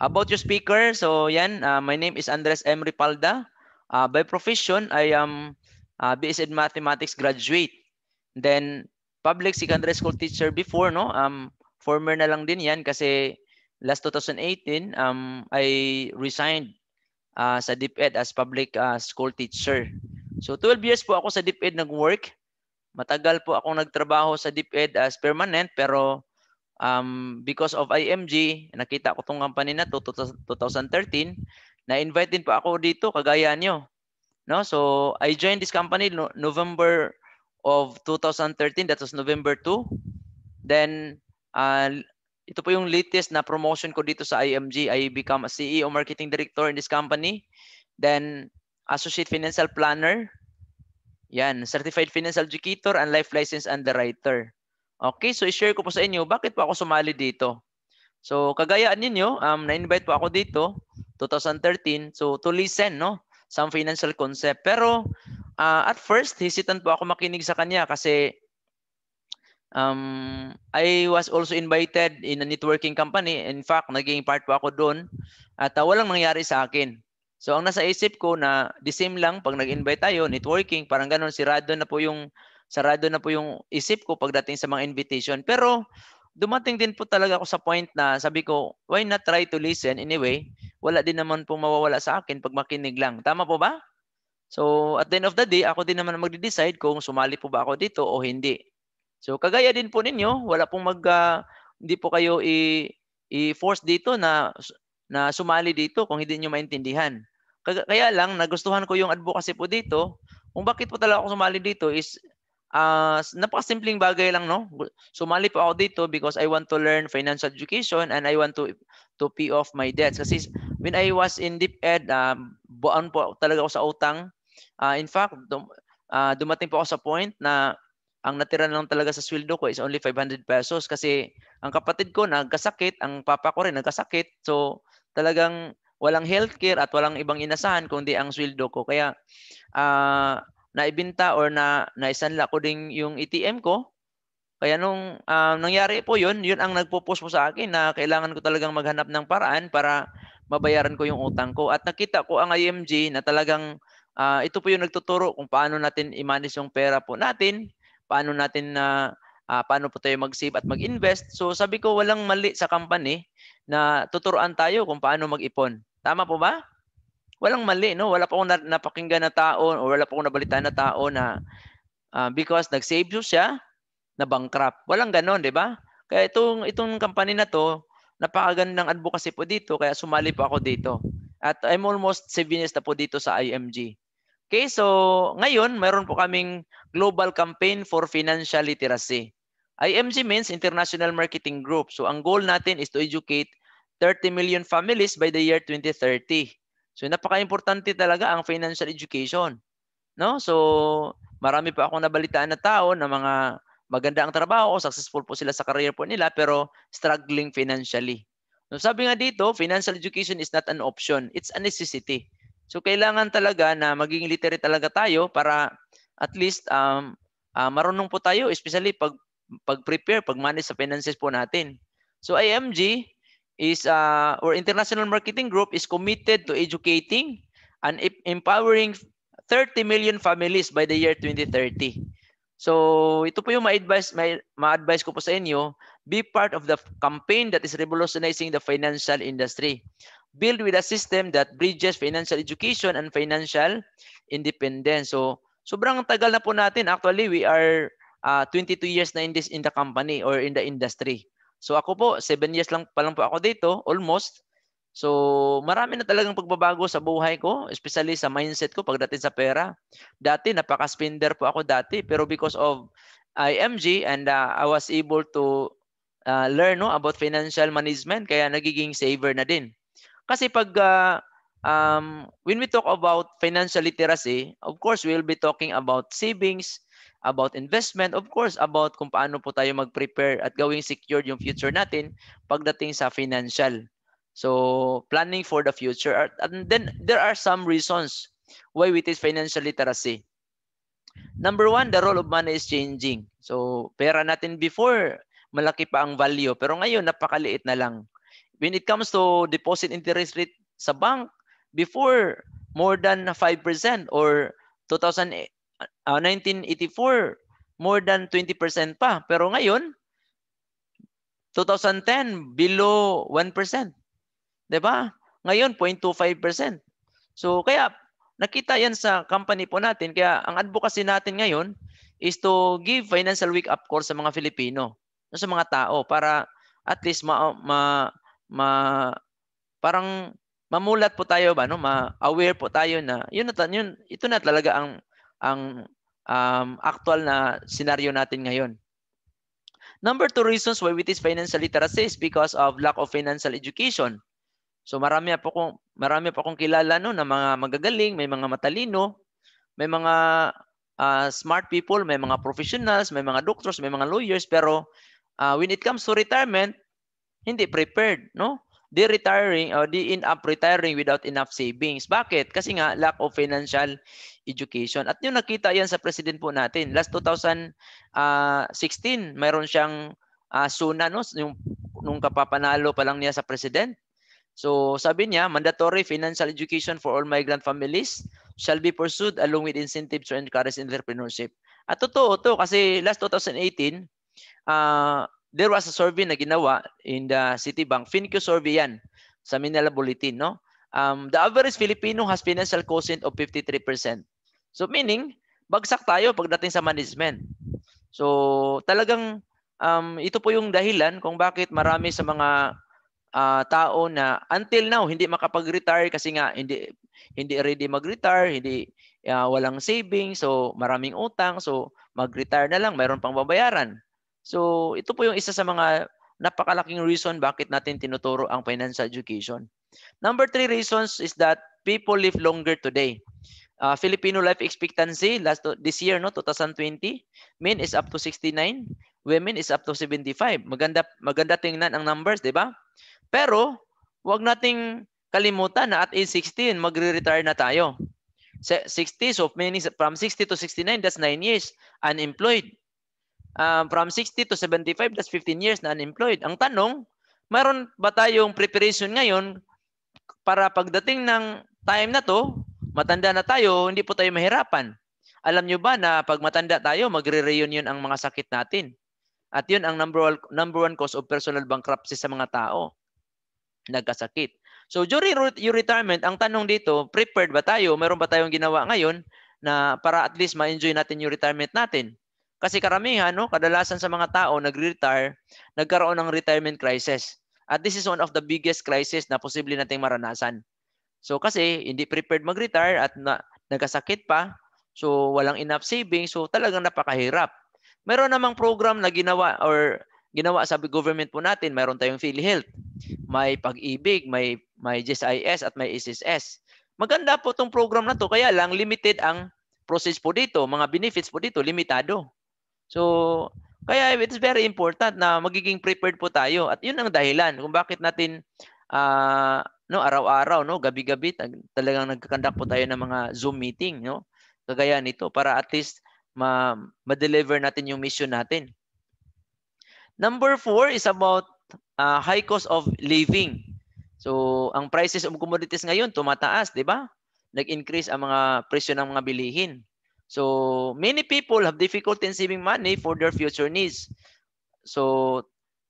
About your speaker, so yan, uh, my name is Andres M. Ripalda. Uh, by profession, I am uh, BS in e Mathematics graduate. Then, public secondary school teacher before, no? Um, former na lang din yan kasi last 2018, um, I resigned uh, sa DepEd e as public uh, school teacher. So 12 years po ako sa DepEd e nag-work. Matagal po akong nagtrabaho sa DepEd as permanent pero um, because of IMG, nakita ko tong company na to 2013, na-invite din pa ako dito kagaya nyo. No? So I joined this company no November of 2013, that was November 2. Then uh, ito po yung latest na promotion ko dito sa IMG. I become a CEO marketing director in this company. Then associate financial planner. Yan, certified financial educator and life license underwriter. Okay, so i-share ko po sa inyo bakit po ako sumali dito. So kagayaan ninyo, um, na-invite po ako dito 2013 so to listen no some financial concept. Pero uh, at first hesitant po ako makinig sa kanya kasi um, I was also invited in a networking company. In fact, naging part po ako doon at uh, walang nangyari sa akin. So ang nasa isip ko na the same lang pag nag-invite tayo, networking, parang ganun, sirado na po yung sarado na po yung isip ko pagdating sa mga invitation. Pero dumating din po talaga ako sa point na sabi ko, why not try to listen anyway? Wala din naman po mawawala sa akin pag makinig lang. Tama po ba? So at the end of the day, ako din naman magde-decide kung sumali po ba ako dito o hindi. So kagaya din po ninyo, wala pong mag uh, hindi po kayo i i-force dito na na sumali dito kung hindi niyo maintindihan. Kaya lang nagustuhan ko yung advocacy po dito. Kung bakit po talaga ako sumali dito is uh, napakasimpleng bagay lang, no? Sumali po ako dito because I want to learn financial education and I want to to pay off my debts. Kasi when I was in deep ed, uh, buwan po talaga ako sa utang. Uh, in fact, dum, uh, dumating po ako sa point na ang natira lang talaga sa sweldo ko is only 500 pesos kasi ang kapatid ko nagkasakit, ang papa ko rin nagkasakit. So talagang walang healthcare at walang ibang inasahan kundi ang sweldo ko. Kaya uh, naibinta or na naisanla ko ding yung ATM ko. Kaya nung uh, nangyari po yun, yun ang nagpo-post po sa akin na kailangan ko talagang maghanap ng paraan para mabayaran ko yung utang ko. At nakita ko ang IMG na talagang uh, ito po yung nagtuturo kung paano natin i-manage yung pera po natin, paano natin na uh, uh, paano po tayo mag-save at mag-invest. So sabi ko walang mali sa company na tuturuan tayo kung paano mag-ipon. Tama po ba? walang mali, no? Wala pa akong napakinggan na tao o wala pa akong nabalitaan na tao na uh, because nag-save siya, na bankrupt. Walang ganon, di ba? Kaya itong, itong company na to, napakagandang advocacy po dito, kaya sumali po ako dito. At I'm almost seven years na po dito sa IMG. Okay, so ngayon, mayroon po kaming Global Campaign for Financial Literacy. IMG means International Marketing Group. So ang goal natin is to educate 30 million families by the year 2030. So napaka-importante talaga ang financial education. No? So marami pa akong nabalitaan na tao na mga maganda ang trabaho, successful po sila sa career po nila pero struggling financially. So sabi nga dito, financial education is not an option, it's a necessity. So kailangan talaga na maging literate talaga tayo para at least um, uh, marunong po tayo especially pag pag-prepare, pag-manage sa finances po natin. So IMG, is uh, or International Marketing Group is committed to educating and empowering 30 million families by the year 2030. So ito po yung ma-advise ma- ma-advise ko po sa inyo, be part of the campaign that is revolutionizing the financial industry. Build with a system that bridges financial education and financial independence. So sobrang tagal na po natin actually we are uh, 22 years na in this in the company or in the industry. So ako po, 7 years lang pa lang po ako dito, almost. So marami na talagang pagbabago sa buhay ko, especially sa mindset ko pagdating sa pera. Dati napaka-spender po ako dati, pero because of IMG and uh, I was able to uh, learn no about financial management kaya nagiging saver na din. Kasi pag uh, um, when we talk about financial literacy, of course we'll be talking about savings, about investment, of course, about kung paano po tayo mag-prepare at gawing secure yung future natin pagdating sa financial. So, planning for the future. And then, there are some reasons why it is financial literacy. Number one, the role of money is changing. So, pera natin before, malaki pa ang value. Pero ngayon, napakaliit na lang. When it comes to deposit interest rate sa bank, before, more than 5% or 2008 uh, ah, 1984, ah, more than 20% pa. Pero ngayon, 2010, below 1%. ba? Diba? Ngayon, 0.25%. So kaya nakita yan sa company po natin. Kaya ang advocacy natin ngayon is to give financial wake up course sa mga Filipino, sa mga tao para at least ma, ma, ma parang mamulat po tayo ba no ma-aware po tayo na yun na yun ito na talaga ang ang um, actual na scenario natin ngayon. Number two reasons why with is financial literacy is because of lack of financial education. So marami pa kong marami pa kong kilala no na mga magagaling, may mga matalino, may mga uh, smart people, may mga professionals, may mga doctors, may mga lawyers pero uh, when it comes to retirement, hindi prepared, no? They retiring or they end up retiring without enough savings. Bakit? Kasi nga lack of financial education. At yung nakita yan sa president po natin. Last 2016, ah, mayroon siyang uh, suna no, yung, nung kapapanalo pa lang niya sa president. So sabi niya, mandatory financial education for all migrant families shall be pursued along with incentives to encourage entrepreneurship. At totoo to kasi last 2018, uh, ah, there was a survey na ginawa in the Citibank. FinQ survey yan sa Manila Bulletin. No? Um, the average Filipino has financial quotient of 53%. So meaning, bagsak tayo pagdating sa management. So talagang um, ito po yung dahilan kung bakit marami sa mga uh, tao na until now hindi makapag-retire kasi nga hindi hindi ready mag-retire, hindi uh, walang saving, so maraming utang, so mag-retire na lang, mayroon pang babayaran. So ito po yung isa sa mga napakalaking reason bakit natin tinuturo ang financial education. Number three reasons is that people live longer today. Uh, Filipino life expectancy last this year no 2020 men is up to 69 women is up to 75 maganda maganda tingnan ang numbers di ba pero wag nating kalimutan na at age 16 magre-retire na tayo 60 so many from 60 to 69 that's 9 years unemployed um, from 60 to 75 that's 15 years na unemployed ang tanong mayroon ba tayong preparation ngayon para pagdating ng time na to matanda na tayo, hindi po tayo mahirapan. Alam nyo ba na pag matanda tayo, magre-reunion ang mga sakit natin. At yun ang number one, number one cause of personal bankruptcy sa mga tao. Nagkasakit. So during your retirement, ang tanong dito, prepared ba tayo? Meron ba tayong ginawa ngayon na para at least ma-enjoy natin yung retirement natin? Kasi karamihan, no, kadalasan sa mga tao nagre-retire, nagkaroon ng retirement crisis. At this is one of the biggest crisis na posible nating maranasan. So kasi hindi prepared mag-retire at na, nagkasakit pa, so walang enough savings, so talagang napakahirap. Meron namang program na ginawa or ginawa sa government po natin, meron tayong PhilHealth. May pag-ibig, may may GSIS at may SSS. Maganda po tong program na to, kaya lang limited ang process po dito, mga benefits po dito, limitado. So, kaya it's very important na magiging prepared po tayo. At yun ang dahilan kung bakit natin uh, no araw-araw no gabi-gabi talagang nagkakandak po tayo ng mga Zoom meeting no kagaya nito para at least ma- ma-deliver natin yung mission natin. Number four is about uh, high cost of living. So, ang prices of commodities ngayon tumataas, 'di ba? Nag-increase ang mga presyo ng mga bilihin. So, many people have difficulty in saving money for their future needs. So,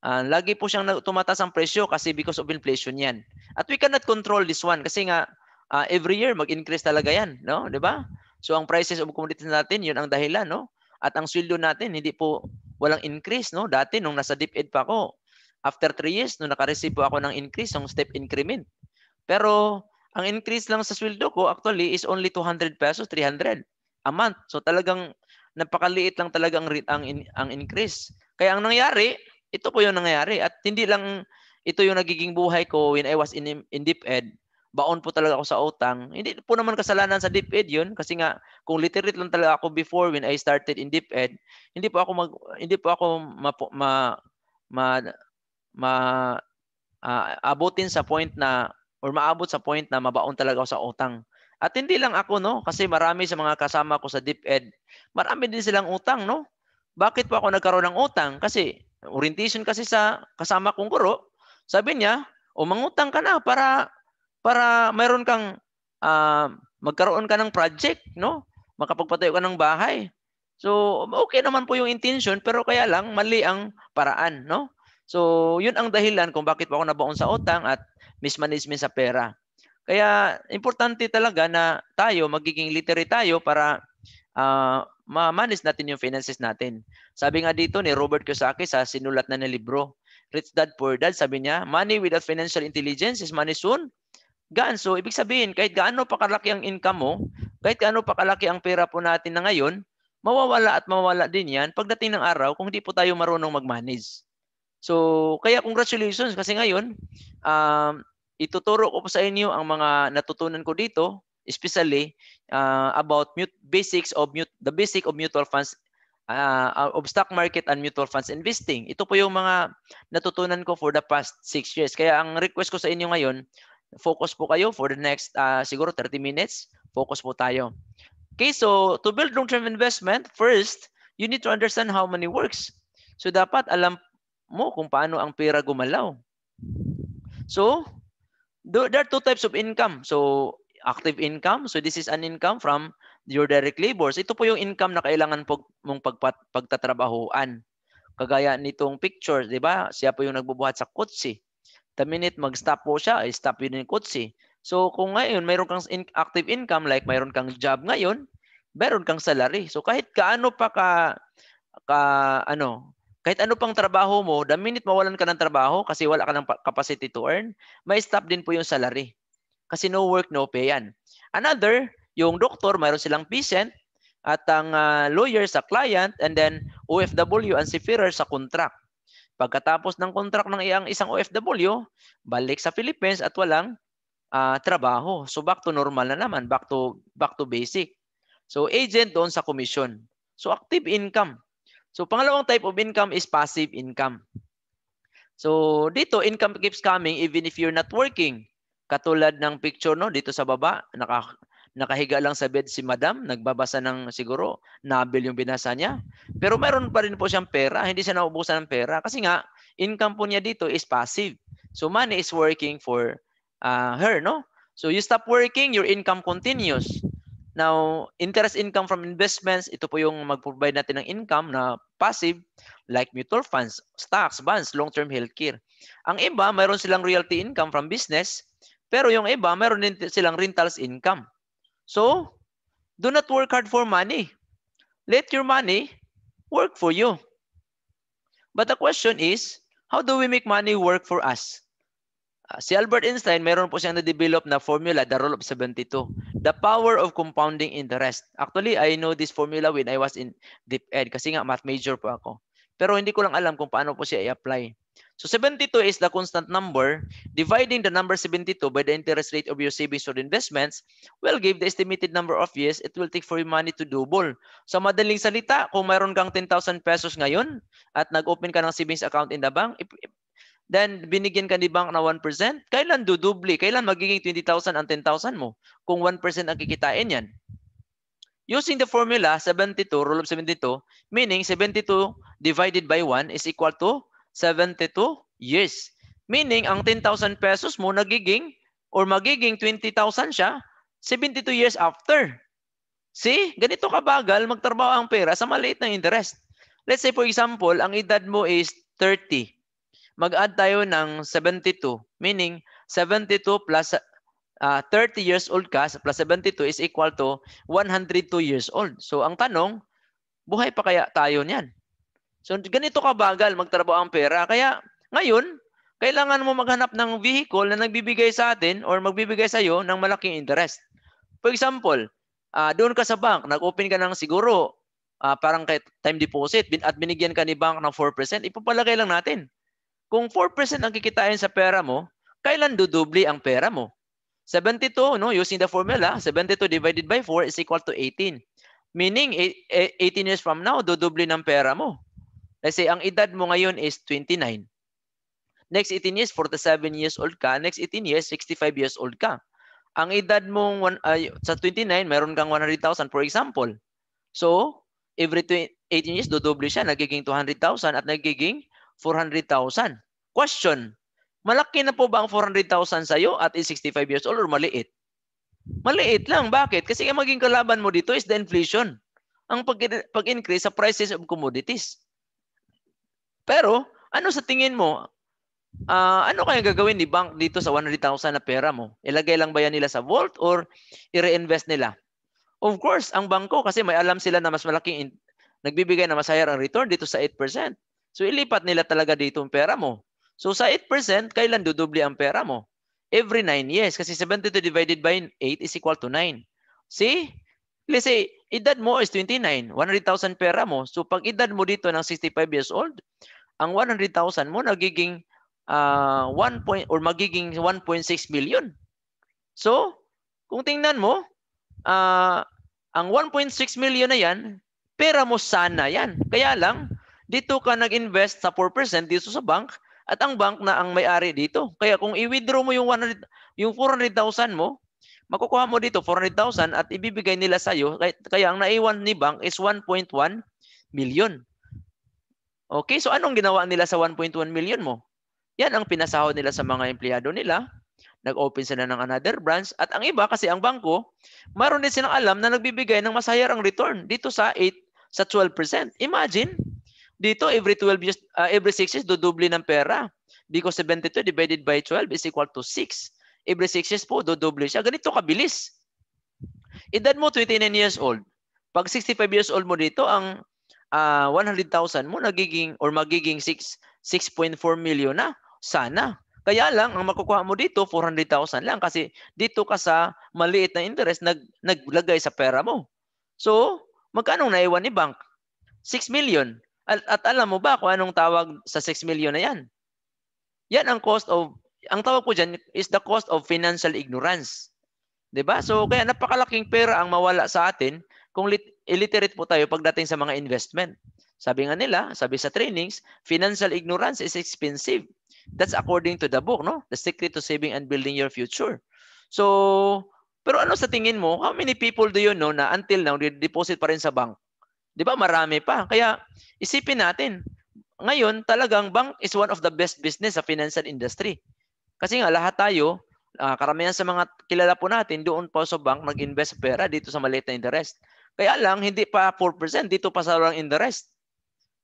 Uh, lagi po siyang tumataas ang presyo kasi because of inflation yan. At we cannot control this one kasi nga uh, every year mag-increase talaga yan, no? 'Di ba? So ang prices of commodities natin, 'yun ang dahilan, no? At ang sweldo natin hindi po walang increase, no? Dati nung nasa DepEd pa ako, after 3 years nung naka-receive po ako ng increase, ng step increment. Pero ang increase lang sa sweldo ko actually is only 200 pesos, 300 a month. So talagang napakaliit lang talaga ang ang, ang increase. Kaya ang nangyari, ito po yung nangyayari. At hindi lang ito yung nagiging buhay ko when I was in, in deep ed. Baon po talaga ako sa utang. Hindi po naman kasalanan sa deep ed yun. Kasi nga, kung literate lang talaga ako before when I started in deep ed, hindi po ako mag, hindi po ako ma, ma, ma, ma uh, abutin sa point na or maabot sa point na mabaon talaga ako sa utang. At hindi lang ako, no? Kasi marami sa mga kasama ko sa DepEd, marami din silang utang, no? Bakit po ako nagkaroon ng utang? Kasi orientation kasi sa kasama kong guro, sabi niya, mangutang ka na para para mayroon kang uh, magkaroon ka ng project, no? Makapagpatayo ka ng bahay. So, okay naman po yung intention pero kaya lang mali ang paraan, no? So, yun ang dahilan kung bakit po ako nabaon sa utang at mismanagement sa pera. Kaya importante talaga na tayo magiging literate tayo para uh, ma-manage natin yung finances natin. Sabi nga dito ni Robert Kiyosaki sa sinulat na na libro, Rich Dad Poor Dad, sabi niya, money without financial intelligence is money soon. Gaan. So, ibig sabihin, kahit gaano pa kalaki ang income mo, kahit gaano pa kalaki ang pera po natin na ngayon, mawawala at mawawala din yan pagdating ng araw kung hindi po tayo marunong mag-manage. So, kaya congratulations kasi ngayon, um, ituturo ko po sa inyo ang mga natutunan ko dito especially uh, about mut basics of mut the basic of mutual funds uh, of stock market and mutual funds investing. Ito po yung mga natutunan ko for the past 6 years. Kaya ang request ko sa inyo ngayon, focus po kayo for the next uh, siguro 30 minutes. Focus po tayo. Okay, so to build long-term investment, first, you need to understand how money works. So dapat alam mo kung paano ang pera gumalaw. So, there are two types of income. So, active income. So this is an income from your direct labors. Ito po yung income na kailangan pag, mong pagpat, pagtatrabahuan. Kagaya nitong picture, di ba? Siya po yung nagbubuhat sa kotse. The minute mag-stop po siya, ay stop yun yung kotse. So kung ngayon mayroon kang in- active income, like mayroon kang job ngayon, mayroon kang salary. So kahit kaano pa ka, ka ano, kahit ano pang trabaho mo, the minute mawalan ka ng trabaho kasi wala ka ng capacity to earn, may stop din po yung salary. Kasi no work, no pay yan. Another, yung doktor, mayroon silang patient at ang uh, lawyer sa client and then OFW and seferer sa contract. Pagkatapos ng contract ng iyang isang OFW, balik sa Philippines at walang uh, trabaho. So back to normal na naman, back to back to basic. So agent doon sa commission. So active income. So pangalawang type of income is passive income. So dito income keeps coming even if you're not working. Katulad ng picture no dito sa baba, naka, nakahiga lang sa bed si madam, nagbabasa ng siguro nabel yung binasa niya. Pero meron pa rin po siyang pera, hindi siya naubusan ng pera kasi nga income po niya dito is passive. So money is working for uh, her, no? So you stop working, your income continues. Now, interest income from investments, ito po yung mag-provide natin ng income na passive like mutual funds, stocks, bonds, long-term healthcare. Ang iba, mayroon silang royalty income from business pero yung iba, meron din silang rentals income. So, do not work hard for money. Let your money work for you. But the question is, how do we make money work for us? Uh, si Albert Einstein, meron po siyang na-develop na formula, the rule of 72. The power of compounding interest. Actually, I know this formula when I was in deep ed kasi nga math major po ako. Pero hindi ko lang alam kung paano po siya i-apply. So 72 is the constant number. Dividing the number 72 by the interest rate of your savings or investments will give the estimated number of years it will take for your money to double. Sa so, madaling salita, kung mayroon kang 10,000 pesos ngayon at nag-open ka ng savings account in the bank, then binigyan ka ni bank na 1%, kailan dudubli? Kailan magiging 20,000 ang 10,000 mo? Kung 1% ang kikitain yan. Using the formula 72, rule of 72, meaning 72 divided by 1 is equal to 72 years. Meaning, ang 10,000 pesos mo nagiging or magiging 20,000 siya 72 years after. See? Ganito kabagal magtrabaho ang pera sa maliit na interest. Let's say for example, ang edad mo is 30. Mag-add tayo ng 72. Meaning, 72 plus uh, ah, 30 years old ka plus 72 is equal to 102 years old. So, ang tanong, buhay pa kaya tayo niyan? So ganito kabagal magtrabaho ang pera. Kaya ngayon, kailangan mo maghanap ng vehicle na nagbibigay sa atin or magbibigay sa iyo ng malaking interest. For example, uh, doon ka sa bank, nag-open ka ng siguro uh, parang kay time deposit bin, at binigyan ka ni bank ng 4%, ipapalagay lang natin. Kung 4% ang kikitain sa pera mo, kailan dudubli ang pera mo? 72, no, using the formula, 72 divided by 4 is equal to 18. Meaning, 18 eh, eh, years from now, dudubli ng pera mo. Let's say, ang edad mo ngayon is 29. Next 18 years, 47 years old ka. Next 18 years, 65 years old ka. Ang edad mo one, uh, sa 29, meron kang 100,000 for example. So, every 18 years, dodoble siya. Nagiging 200,000 at nagiging 400,000. Question, malaki na po ba ang 400,000 sa'yo at is 65 years old or maliit? Maliit lang. Bakit? Kasi ang maging kalaban mo dito is the inflation. Ang pag-increase sa prices of commodities. Pero, ano sa tingin mo, uh, ano kaya gagawin ni bank dito sa 100,000 na pera mo? Ilagay lang ba yan nila sa vault or i-reinvest nila? Of course, ang bangko kasi may alam sila na mas malaking in- nagbibigay na mas higher ang return dito sa 8%. So ilipat nila talaga dito ang pera mo. So sa 8%, kailan dudubli ang pera mo? Every 9 years kasi 72 divided by 8 is equal to 9. See? Let's say, edad mo is 29, 100,000 pera mo. So pag edad mo dito ng 65 years old, ang 100,000 mo nagiging uh, ah, 1 point, or magiging 1.6 million. So, kung tingnan mo, uh, ang 1.6 million na yan, pera mo sana yan. Kaya lang, dito ka nag-invest sa 4% dito sa bank at ang bank na ang may-ari dito. Kaya kung i-withdraw mo yung 100 yung 400,000 mo, makukuha mo dito 400,000 at ibibigay nila sa iyo. Kaya, kaya ang naiwan ni bank is 1.1 million. Okay, so anong ginawa nila sa 1.1 million mo? Yan ang pinasahod nila sa mga empleyado nila. Nag-open sila ng another branch. At ang iba, kasi ang bangko, maroon din silang alam na nagbibigay ng mas higher ang return dito sa 8, sa 12%. Imagine, dito every 12 years, uh, every 6 years, dudubli ng pera. Because 72 divided by 12 is equal to 6. Every 6 years po, dudubli siya. Ganito kabilis. Edad mo, 29 years old. Pag 65 years old mo dito, ang uh, ah, 100,000 mo nagiging or magiging 6 6.4 million na sana. Kaya lang ang makukuha mo dito 400,000 lang kasi dito ka sa maliit na interest nag naglagay sa pera mo. So, magkano naiwan ni bank? 6 million. At, at alam mo ba kung anong tawag sa 6 million na 'yan? Yan ang cost of ang tawag ko diyan is the cost of financial ignorance. 'Di ba? So kaya napakalaking pera ang mawala sa atin kung illiterate po tayo pagdating sa mga investment. Sabi nga nila, sabi sa trainings, financial ignorance is expensive. That's according to the book, no? The secret to saving and building your future. So, pero ano sa tingin mo, how many people do you know na until now, deposit pa rin sa bank? Di ba? Marami pa. Kaya, isipin natin, ngayon, talagang bank is one of the best business sa financial industry. Kasi nga, lahat tayo, uh, karamihan sa mga kilala po natin, doon po sa bank, nag-invest pera dito sa maliit na interest. Kaya lang, hindi pa 4%, dito pa sa in the rest.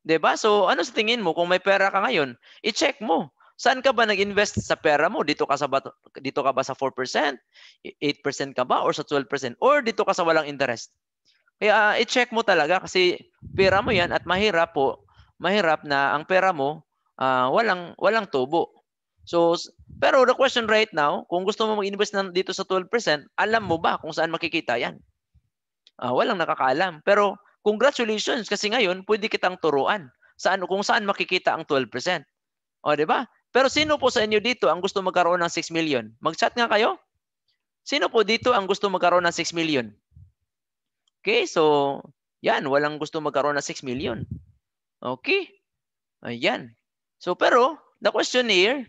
'Di ba? So, ano sa tingin mo kung may pera ka ngayon? I-check mo. Saan ka ba nag-invest sa pera mo? Dito ka sa ba, dito ka ba sa 4%? 8% ka ba or sa 12% or dito ka sa walang interest? Kaya uh, i-check mo talaga kasi pera mo 'yan at mahirap po, mahirap na ang pera mo uh, walang walang tubo. So pero the question right now, kung gusto mo mag-invest ng dito sa 12%, alam mo ba kung saan makikita 'yan? uh, walang nakakaalam. Pero congratulations kasi ngayon pwede kitang turuan saan kung saan makikita ang 12%. O, di ba? Pero sino po sa inyo dito ang gusto magkaroon ng 6 million? Mag-chat nga kayo. Sino po dito ang gusto magkaroon ng 6 million? Okay, so yan, walang gusto magkaroon ng 6 million. Okay? Ayan. So pero, the question here,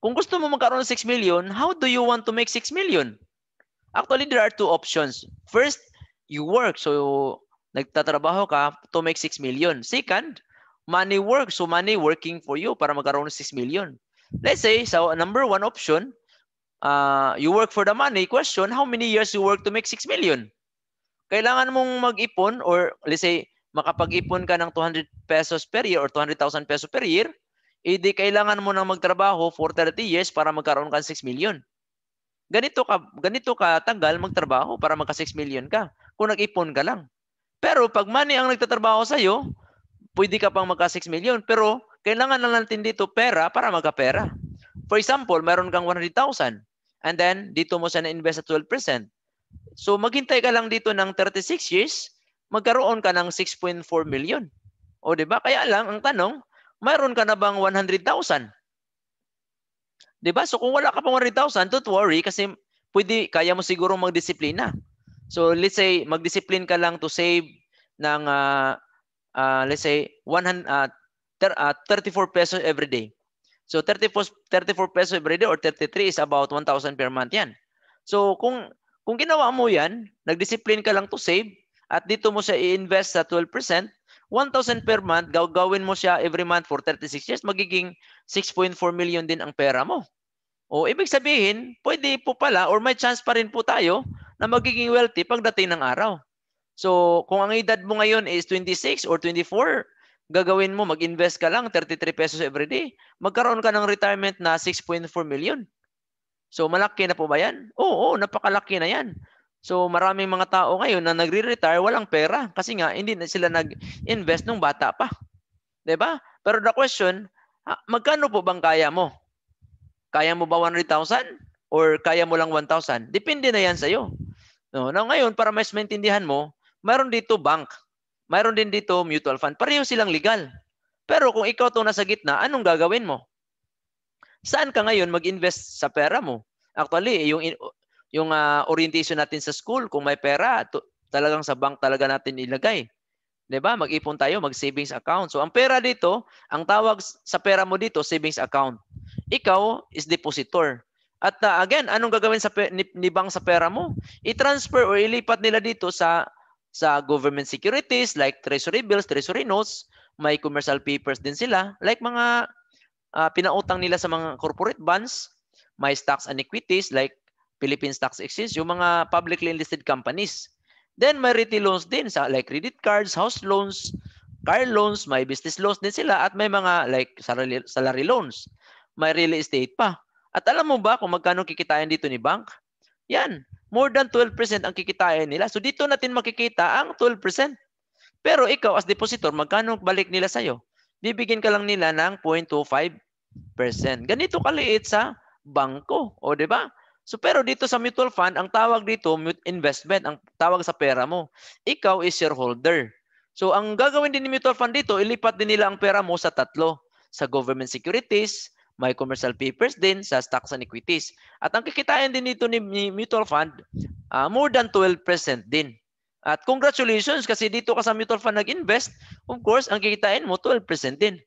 kung gusto mo magkaroon ng 6 million, how do you want to make 6 million? Actually, there are two options. First, you work. So, nagtatrabaho ka to make 6 million. Second, money works. So, money working for you para magkaroon ng 6 million. Let's say, so number one option, uh, you work for the money. Question, how many years you work to make 6 million? Kailangan mong mag-ipon or let's say, makapag-ipon ka ng 200 pesos per year or 200,000 pesos per year, edi eh, kailangan mo nang magtrabaho for 30 years para magkaroon ka ng 6 million. Ganito ka ganito ka tagal magtrabaho para magka 6 million ka kung nag-ipon ka lang. Pero pag money ang nagtatrabaho iyo, pwede ka pang magka 6 million. Pero kailangan lang natin dito pera para magkapera. For example, meron kang 100,000 and then dito mo siya na-invest at 12%. So maghintay ka lang dito ng 36 years, magkaroon ka ng 6.4 million. O di ba? Kaya lang ang tanong, mayroon ka na bang 100,000? Di ba? So kung wala ka pang 100,000, don't worry kasi pwede kaya mo siguro magdisiplina. So let's say magdisiplin ka lang to save ng uh, uh, let's say 100 uh, ter, uh, 34 pesos every day. So 34 34 pesos every day or 33 is about 1,000 per month 'yan. So kung kung ginawa mo 'yan, nagdisiplin ka lang to save at dito mo siya i-invest sa 12%, 1,000 per month, gagawin mo siya every month for 36 years, magiging 6.4 million din ang pera mo. O ibig sabihin, pwede po pala or may chance pa rin po tayo na magiging wealthy pagdating ng araw. So, kung ang edad mo ngayon is 26 or 24, gagawin mo, mag-invest ka lang 33 pesos every day, magkaroon ka ng retirement na 6.4 million. So, malaki na po ba yan? Oo, oo napakalaki na yan. So, maraming mga tao ngayon na nagre-retire, walang pera kasi nga hindi na sila nag-invest nung bata pa. 'Di ba? Pero the question, magkano po bang kaya mo? Kaya mo ba 100,000? or kaya mo lang 1,000. Depende na yan sa'yo. No? Now, ngayon, para mas maintindihan mo, mayroon dito bank. Mayroon din dito mutual fund. Pareho silang legal. Pero kung ikaw to nasa gitna, anong gagawin mo? Saan ka ngayon mag-invest sa pera mo? Actually, yung yung uh, orientation natin sa school, kung may pera, to, talagang sa bank talaga natin ilagay. 'Di ba? Mag-ipon tayo, mag-savings account. So ang pera dito, ang tawag sa pera mo dito, savings account. Ikaw is depositor. At uh, again, anong gagawin sa ni, ni bank sa pera mo? I-transfer or ilipat nila dito sa sa government securities like treasury bills, treasury notes, may commercial papers din sila like mga uh, pinautang nila sa mga corporate bonds, may stocks and equities like Philippine Stocks Exchange, yung mga publicly listed companies. Then may retail loans din sa like credit cards, house loans, car loans, may business loans din sila at may mga like salary, salary loans. May real estate pa. At alam mo ba kung magkano kikitain dito ni bank? Yan, more than 12% ang kikitain nila. So dito natin makikita ang 12%. Pero ikaw as depositor, magkano balik nila sa'yo? Bibigyan ka lang nila ng 0.25%. Ganito kaliit sa bangko, o di ba? So pero dito sa mutual fund, ang tawag dito investment, ang tawag sa pera mo. Ikaw is shareholder. So ang gagawin din ni mutual fund dito, ilipat din nila ang pera mo sa tatlo. Sa government securities, may commercial papers din sa stocks and equities. At ang kikitain din dito ni mutual fund, uh, more than 12% din. At congratulations kasi dito ka sa mutual fund nag-invest, of course, ang kikitain mo 12% din.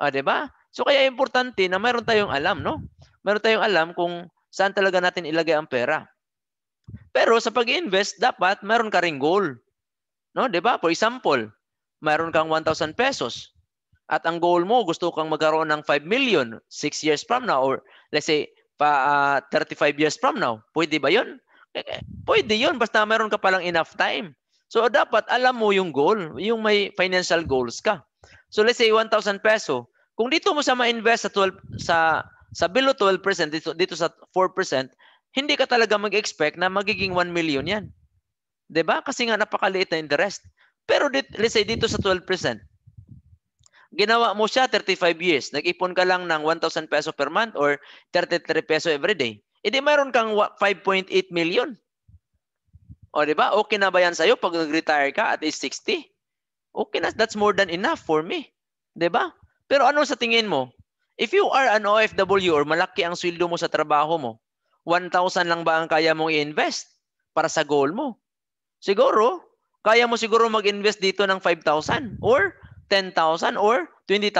Ah, 'di ba? So kaya importante na mayroon tayong alam, no? Mayroon tayong alam kung saan talaga natin ilagay ang pera. Pero sa pag-invest, dapat mayroon ka ring goal. No, 'di ba? For example, mayroon kang 1,000 pesos at ang goal mo gusto kang magkaroon ng 5 million 6 years from now or let's say pa uh, ah, 35 years from now. Pwede ba 'yon? Eh, eh, pwede 'yon basta meron ka palang enough time. So dapat alam mo yung goal, yung may financial goals ka. So let's say 1,000 peso. Kung dito mo sa ma-invest sa 12 sa sa below 12% dito dito sa 4%, hindi ka talaga mag-expect na magiging 1 million 'yan. 'Di ba? Kasi nga napakaliit na interest. Pero dit, let's say dito sa 12%, ginawa mo siya 35 years, nag-ipon ka lang ng 1,000 peso per month or 33 peso every day, edi mayroon kang 5.8 million. O, di ba? Okay na ba yan sa'yo pag nag-retire ka at age 60? Okay na. That's more than enough for me. Di ba? Pero ano sa tingin mo? If you are an OFW or malaki ang sweldo mo sa trabaho mo, 1,000 lang ba ang kaya mong i-invest para sa goal mo? Siguro, kaya mo siguro mag-invest dito ng 5,000 or 10,000 or 20,000.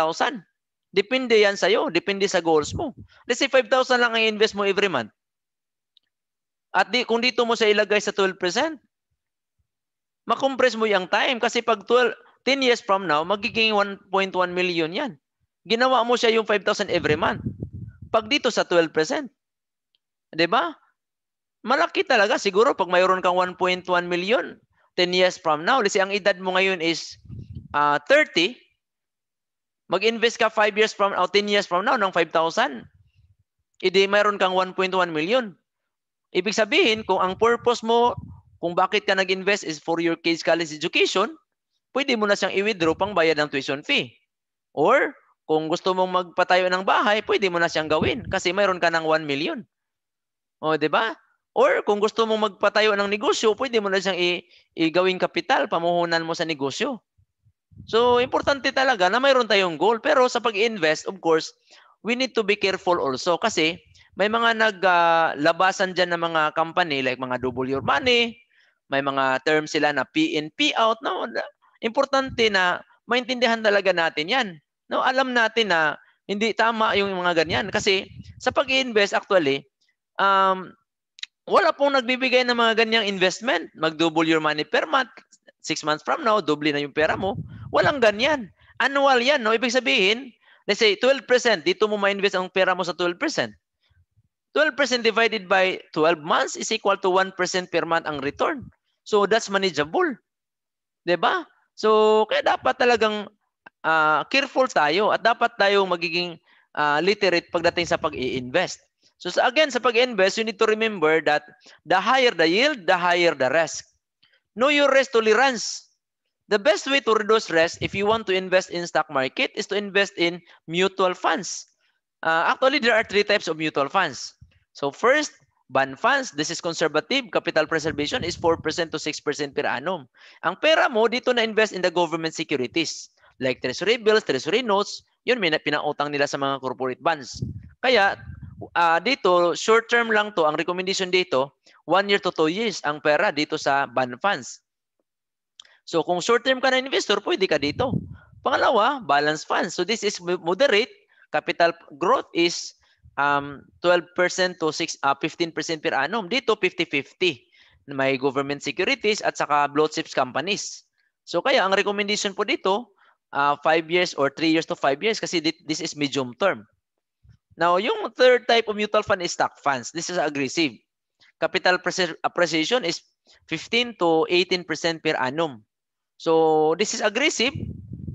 Depende yan sa'yo. Depende sa goals mo. Let's say 5,000 lang ang invest mo every month. At di, kung dito mo sa ilagay sa 12%, makompress mo yung time. Kasi pag 12, 10 years from now, magiging 1.1 million yan. Ginawa mo siya yung 5,000 every month. Pag dito sa 12%, di ba? Malaki talaga. Siguro pag mayroon kang 1.1 million, 10 years from now, Kasi ang edad mo ngayon is uh, ah, 30, mag-invest ka 5 years from now, 10 years from now ng 5,000, edi mayroon kang 1.1 million. Ibig sabihin, kung ang purpose mo, kung bakit ka nag-invest is for your kids' college education, pwede mo na siyang i-withdraw pang bayad ng tuition fee. Or, kung gusto mong magpatayo ng bahay, pwede mo na siyang gawin kasi mayroon ka ng 1 million. O, di ba? Or kung gusto mong magpatayo ng negosyo, pwede mo na siyang i- i-gawing kapital, pamuhunan mo sa negosyo. So, importante talaga na mayroon tayong goal. Pero sa pag-invest, of course, we need to be careful also kasi may mga naglabasan uh, dyan ng mga company like mga double your money, may mga term sila na PNP out. No? Importante na maintindihan talaga natin yan. No, alam natin na hindi tama yung mga ganyan kasi sa pag-invest actually, um, wala pong nagbibigay ng mga ganyang investment. Mag-double your money per month six months from now, doble na yung pera mo. Walang ganyan. Annual yan. No? Ibig sabihin, let's say 12%, dito mo ma-invest ang pera mo sa 12%. 12% divided by 12 months is equal to 1% per month ang return. So that's manageable. 'Di ba? So kaya dapat talagang uh, careful tayo at dapat tayong magiging uh, literate pagdating sa pag-i-invest. So again, sa pag-invest, you need to remember that the higher the yield, the higher the risk. Know your risk tolerance. The best way to reduce risk if you want to invest in stock market is to invest in mutual funds. Uh, actually, there are three types of mutual funds. So first, bond funds. This is conservative. Capital preservation is 4% to 6% per annum. Ang pera mo, dito na-invest in the government securities. Like treasury bills, treasury notes, yun may pinautang nila sa mga corporate bonds. Kaya, uh, dito, short term lang to, ang recommendation dito, 1 year to 2 years ang pera dito sa bond funds. So kung short term ka na investor, pwede ka dito. Pangalawa, balance funds. So this is moderate. Capital growth is um, 12% to 6, uh, 15% per annum. Dito, 50-50. May government securities at saka blue chips companies. So kaya ang recommendation po dito, uh, ah, 5 years or 3 years to 5 years kasi this is medium term. Now, yung third type of mutual fund is stock funds. This is aggressive. Capital appreciation is 15 to 18% per annum. So, this is aggressive.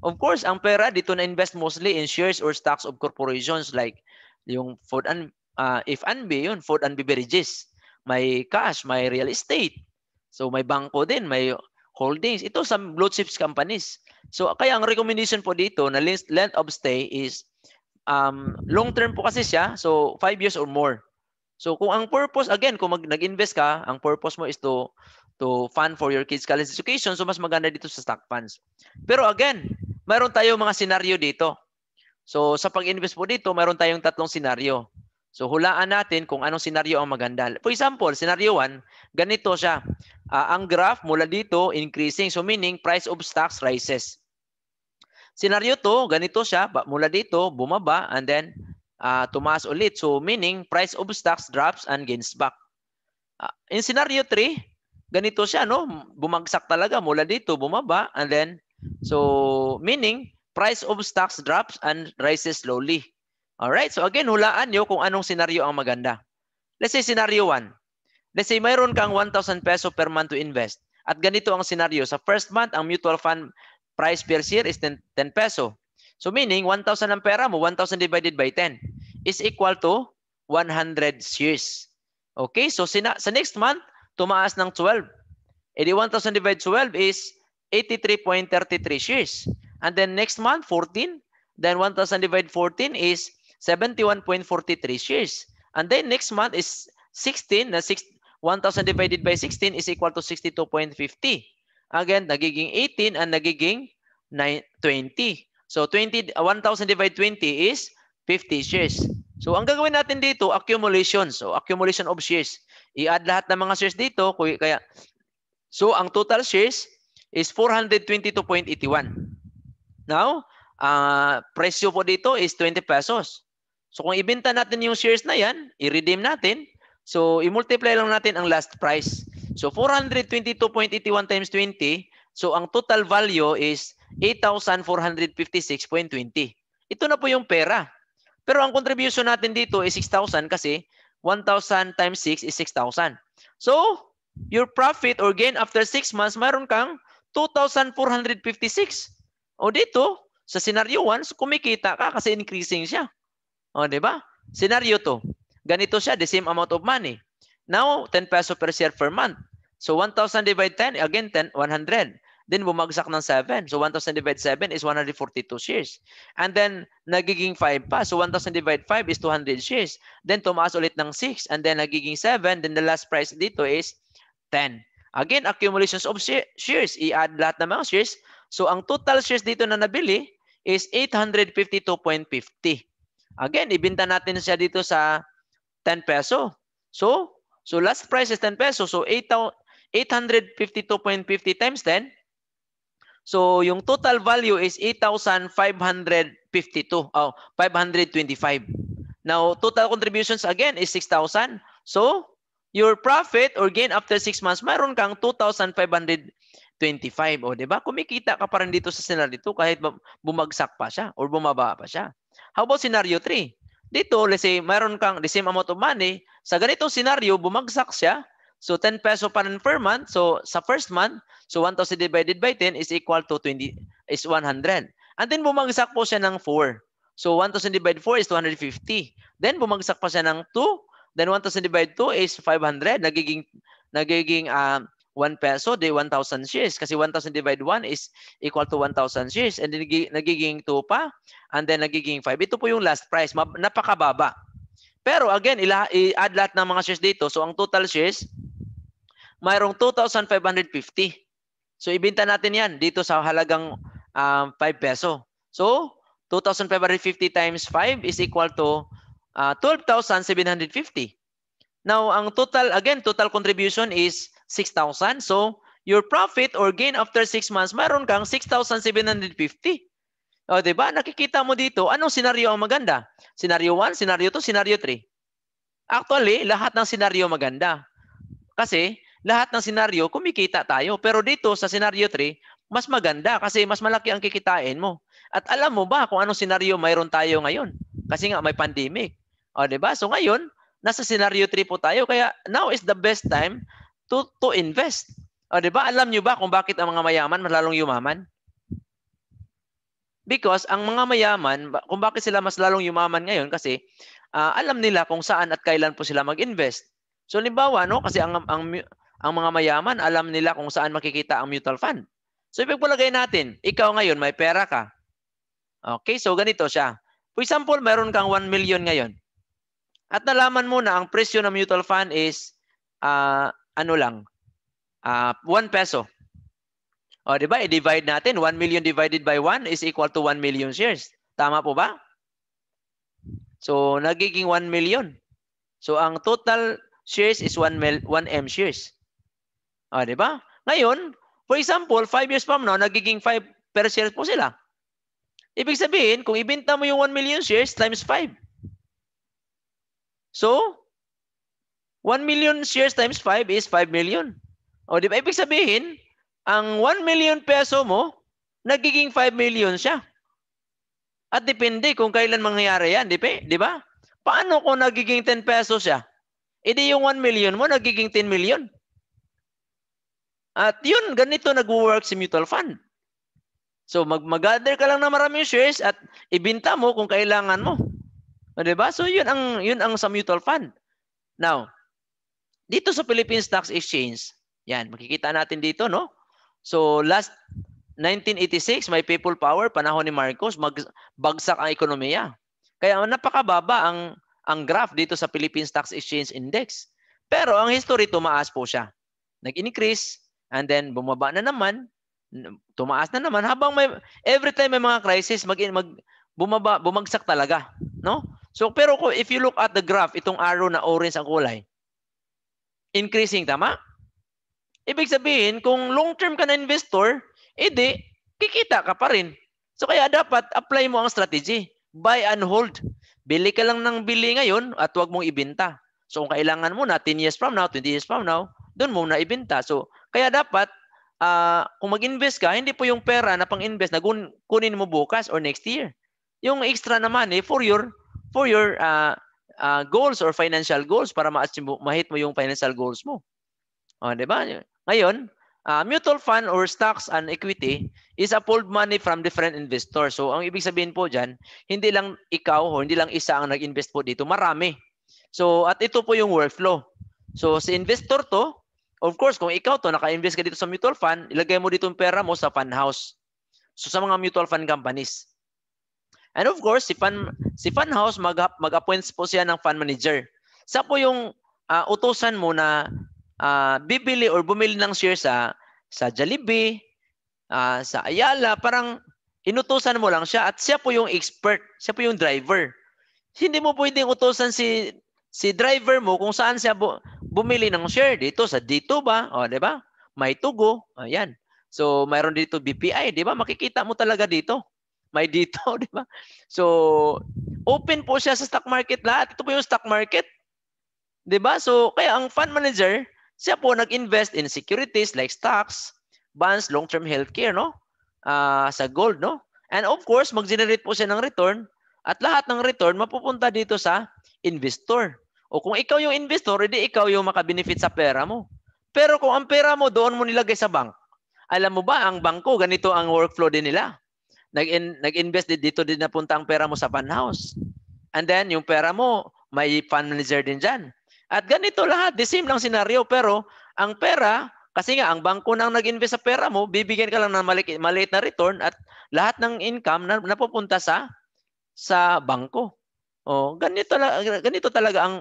Of course, ang pera dito na invest mostly in shares or stocks of corporations like yung food and uh, ah, if be yun, food and beverages. May cash, may real estate. So, may bangko din, may holdings. Ito sa blue chips companies. So, kaya ang recommendation po dito na length of stay is um, long term po kasi siya. So, 5 years or more. So, kung ang purpose, again, kung mag, nag-invest ka, ang purpose mo is to to fund for your kids' college education. So, mas maganda dito sa stock funds. Pero again, mayroon tayo mga senaryo dito. So, sa pag-invest po dito, mayroon tayong tatlong senaryo. So, hulaan natin kung anong senaryo ang maganda. For example, senaryo 1, ganito siya. Uh, ang graph mula dito, increasing. So, meaning price of stocks rises. Scenario 2, ganito siya, mula dito, bumaba, and then uh, tumaas ulit. So meaning, price of stocks drops and gains back. Uh, in scenario 3, ganito siya, no? bumagsak talaga mula dito, bumaba, and then, so meaning, price of stocks drops and rises slowly. Alright, so again, hulaan nyo kung anong scenario ang maganda. Let's say scenario 1. Let's say mayroon kang 1,000 peso per month to invest. At ganito ang scenario. Sa first month, ang mutual fund price per share is 10, 10 peso. So meaning, 1,000 ang pera mo, 1,000 divided by 10 is equal to 100 shares. Okay, so sina, sa next month, tumaas ng 12. E 1,000 divided 12 is 83.33 shares. And then next month, 14. Then 1,000 divided 14 is 71.43 shares. And then next month is 16. Na 6, 1,000 divided by 16 is equal to 62.50. Again, nagiging 18 and nagiging 20. So 20, 1,000 divided 20 is 50 shares. So ang gagawin natin dito, accumulation. So accumulation of shares. I-add lahat ng mga shares dito. Kaya, so ang total shares is 422.81. Now, uh, presyo po dito is 20 pesos. So kung ibenta natin yung shares na yan, i-redeem natin. So i-multiply lang natin ang last price. So 422.81 times 20, so ang total value is 8,456.20. Ito na po yung pera. Pero ang contribution natin dito is 6,000 kasi 1,000 times 6 is 6,000. So, your profit or gain after 6 months, mayroon kang 2,456. O dito, sa scenario 1, kumikita ka kasi increasing siya. O, di ba? Scenario 2, ganito siya, the same amount of money. Now, 10 peso per share per month. So 1,000 divide 10, again 10, 100. Then bumagsak ng 7. So 1,000 divide 7 is 142 shares. And then nagiging 5 pa. So 1,000 divide 5 is 200 shares. Then tumaas ulit ng 6 and then nagiging 7. Then the last price dito is 10. Again, accumulations of shares. I-add lahat ng mga shares. So ang total shares dito na nabili is 852.50. Again, ibinta natin siya dito sa 10 peso. So, So last price is 10 pesos. So 852.50 times 10. So yung total value is 8,552. Oh, 525. Now, total contributions again is 6,000. So, your profit or gain after 6 months, mayroon kang 2,525. O, di ba? Kumikita ka pa rin dito sa scenario 2 kahit bumagsak pa siya or bumaba pa siya. How about scenario 3? Dito, let's say, mayroon kang the same amount of money. Sa ganitong scenario, bumagsak siya. So, 10 peso pa rin per month. So, sa first month, so 1,000 divided by 10 is equal to 20, is 100. And then, bumagsak po siya ng 4. So, 1,000 divided 4 is 250. Then, bumagsak pa siya ng 2. Then, 1,000 divided 2 is 500. Nagiging, nagiging um, 1 peso, di 1,000 shares. Kasi 1,000 divide 1 is equal to 1,000 shares. And then nagiging 2 pa. And then nagiging 5. Ito po yung last price. Napakababa. Pero again, i-add lahat ng mga shares dito. So ang total shares, mayroong 2,550. So ibinta natin yan dito sa halagang um, 5 peso. So 2,550 times 5 is equal to uh, 12,750. Now, ang total, again, total contribution is 6,000. So, your profit or gain after 6 months, mayroon kang 6,750. O, di ba? Nakikita mo dito, anong senaryo ang maganda? Senaryo 1, senaryo 2, senaryo 3. Actually, lahat ng senaryo maganda. Kasi, lahat ng senaryo, kumikita tayo. Pero dito, sa senaryo 3, mas maganda kasi mas malaki ang kikitain mo. At alam mo ba kung anong senaryo mayroon tayo ngayon? Kasi nga, may pandemic. O, di ba? So, ngayon, nasa senaryo 3 po tayo. Kaya, now is the best time to, to invest. O, di ba? Alam nyo ba kung bakit ang mga mayaman malalong yumaman? Because ang mga mayaman, kung bakit sila mas lalong yumaman ngayon kasi uh, alam nila kung saan at kailan po sila mag-invest. So halimbawa, no, kasi ang, ang ang mga mayaman, alam nila kung saan makikita ang mutual fund. So ipagpalagay natin, ikaw ngayon may pera ka. Okay, so ganito siya. For example, meron kang 1 million ngayon. At nalaman mo na ang presyo ng mutual fund is uh, ano lang, uh, ah, 1 peso. O, di ba? I-divide natin. 1 million divided by 1 is equal to 1 million shares. Tama po ba? So, nagiging 1 million. So, ang total shares is 1 mil 1M shares. O, di ba? Ngayon, for example, 5 years from now, nagiging 5 per shares po sila. Ibig sabihin, kung ibinta mo yung 1 million shares times 5. So, 1 million shares times 5 is 5 million. O di ba? Ibig sabihin, ang 1 million peso mo, nagiging 5 million siya. At depende kung kailan mangyayari yan, di ba? Di ba? Paano kung nagiging 10 peso siya? E di yung 1 million mo, nagiging 10 million. At yun, ganito nag-work si mutual fund. So mag-gather ka lang na maraming shares at ibinta mo kung kailangan mo. O di ba? So yun ang, yun ang sa mutual fund. Now, dito sa Philippine Stocks Exchange, yan, makikita natin dito, no? So, last 1986, may people power, panahon ni Marcos, magbagsak ang ekonomiya. Kaya napakababa ang, ang graph dito sa Philippine Stocks Exchange Index. Pero ang history, tumaas po siya. Nag-increase, and then bumaba na naman, tumaas na naman habang may every time may mga crisis mag, mag bumaba bumagsak talaga no so pero if you look at the graph itong arrow na orange ang kulay increasing, tama? Ibig sabihin, kung long-term ka na investor, edi, eh kikita ka pa rin. So kaya dapat apply mo ang strategy. Buy and hold. Bili ka lang ng bili ngayon at huwag mong ibenta. So kung kailangan mo na 10 years from now, 20 years from now, doon mo na ibenta. So kaya dapat uh, kung mag-invest ka, hindi po yung pera na pang-invest na kunin mo bukas or next year. Yung extra naman eh for your for your uh, uh, goals or financial goals para ma-achieve mahit mo yung financial goals mo. oh, di ba? Ngayon, uh, mutual fund or stocks and equity is a pooled money from different investors. So, ang ibig sabihin po diyan, hindi lang ikaw o hindi lang isa ang nag-invest po dito. Marami. So, at ito po yung workflow. So, si investor to, of course, kung ikaw to, naka-invest ka dito sa mutual fund, ilagay mo dito yung pera mo sa fund house. So, sa mga mutual fund companies. And of course, si fan si fan house mag mag-appoint po siya ng fan manager. Sa po yung uh, utusan mo na uh, bibili or bumili ng share sa sa Jollibee, uh, sa Ayala, parang inutusan mo lang siya at siya po yung expert, siya po yung driver. Hindi mo pwedeng utusan si si driver mo kung saan siya bu- bumili ng share dito sa dito ba? O, di ba? May tugo. Ayan. So, mayroon dito BPI, di ba? Makikita mo talaga dito may dito, di ba? So, open po siya sa stock market lahat. Ito po yung stock market. Di ba? So, kaya ang fund manager, siya po nag-invest in securities like stocks, bonds, long-term healthcare, no? Uh, sa gold, no? And of course, mag-generate po siya ng return at lahat ng return mapupunta dito sa investor. O kung ikaw yung investor, edi ikaw yung makabenefit sa pera mo. Pero kung ang pera mo doon mo nilagay sa bank, alam mo ba ang bangko, ganito ang workflow din nila nag-in, nag-invest dito din napunta ang pera mo sa fund house. And then yung pera mo may fund manager din diyan. At ganito lahat, the same lang scenario pero ang pera kasi nga ang bangko nang nag-invest sa pera mo, bibigyan ka lang ng maliit, maliit na return at lahat ng income na napupunta sa sa bangko. Oh, ganito talaga ganito talaga ang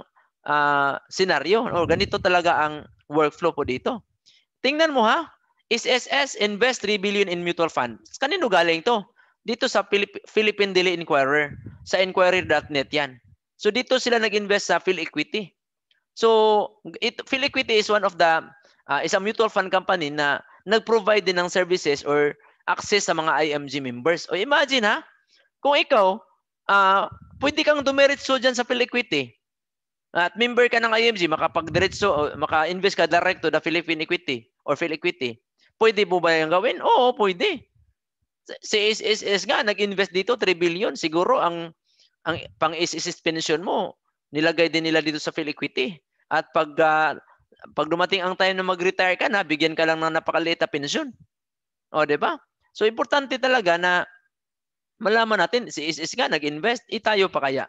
uh, scenario o ganito talaga ang workflow po dito. Tingnan mo ha, SSS invest 3 billion in mutual fund. Kanino galing to? dito sa Philipp- Philippine Daily Inquirer, sa inquirer.net 'yan. So dito sila nag-invest sa PhilEquity. So it PhilEquity is one of the uh, is a mutual fund company na nag-provide din ng services or access sa mga IMG members. O imagine ha, kung ikaw uh, pwede kang dumiretso diyan sa PhilEquity. At member ka ng IMG, makapagdiretso, maka-invest ka direct to the Philippine Equity or PhilEquity. Pwede po ba yung gawin? Oo, pwede si SSS nga nag-invest dito 3 billion siguro ang ang pang SSS pension mo nilagay din nila dito sa Phil Equity at pag uh, pag dumating ang time na mag-retire ka na bigyan ka lang ng napakaliit na pension. O di ba? So importante talaga na malaman natin si SSS nga nag-invest, itayo eh, pa kaya.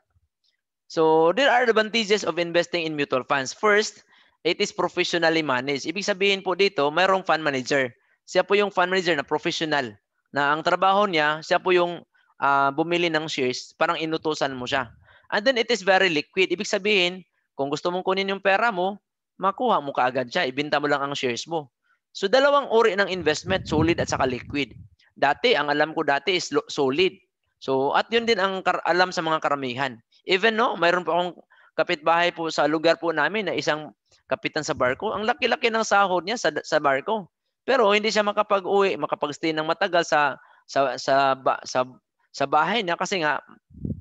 So there are advantages of investing in mutual funds. First, it is professionally managed. Ibig sabihin po dito, mayroong fund manager. Siya po yung fund manager na professional na ang trabaho niya, siya po yung uh, bumili ng shares, parang inutusan mo siya. And then it is very liquid. Ibig sabihin, kung gusto mong kunin yung pera mo, makuha mo kaagad siya. Ibinta mo lang ang shares mo. So dalawang uri ng investment, solid at saka liquid. Dati, ang alam ko dati is solid. So at yun din ang alam sa mga karamihan. Even no, mayroon po akong kapitbahay po sa lugar po namin na isang kapitan sa barko. Ang laki-laki ng sahod niya sa, sa barko. Pero hindi siya makapag-uwi, makapag-stay ng matagal sa sa sa ba, sa sa bahay niya kasi nga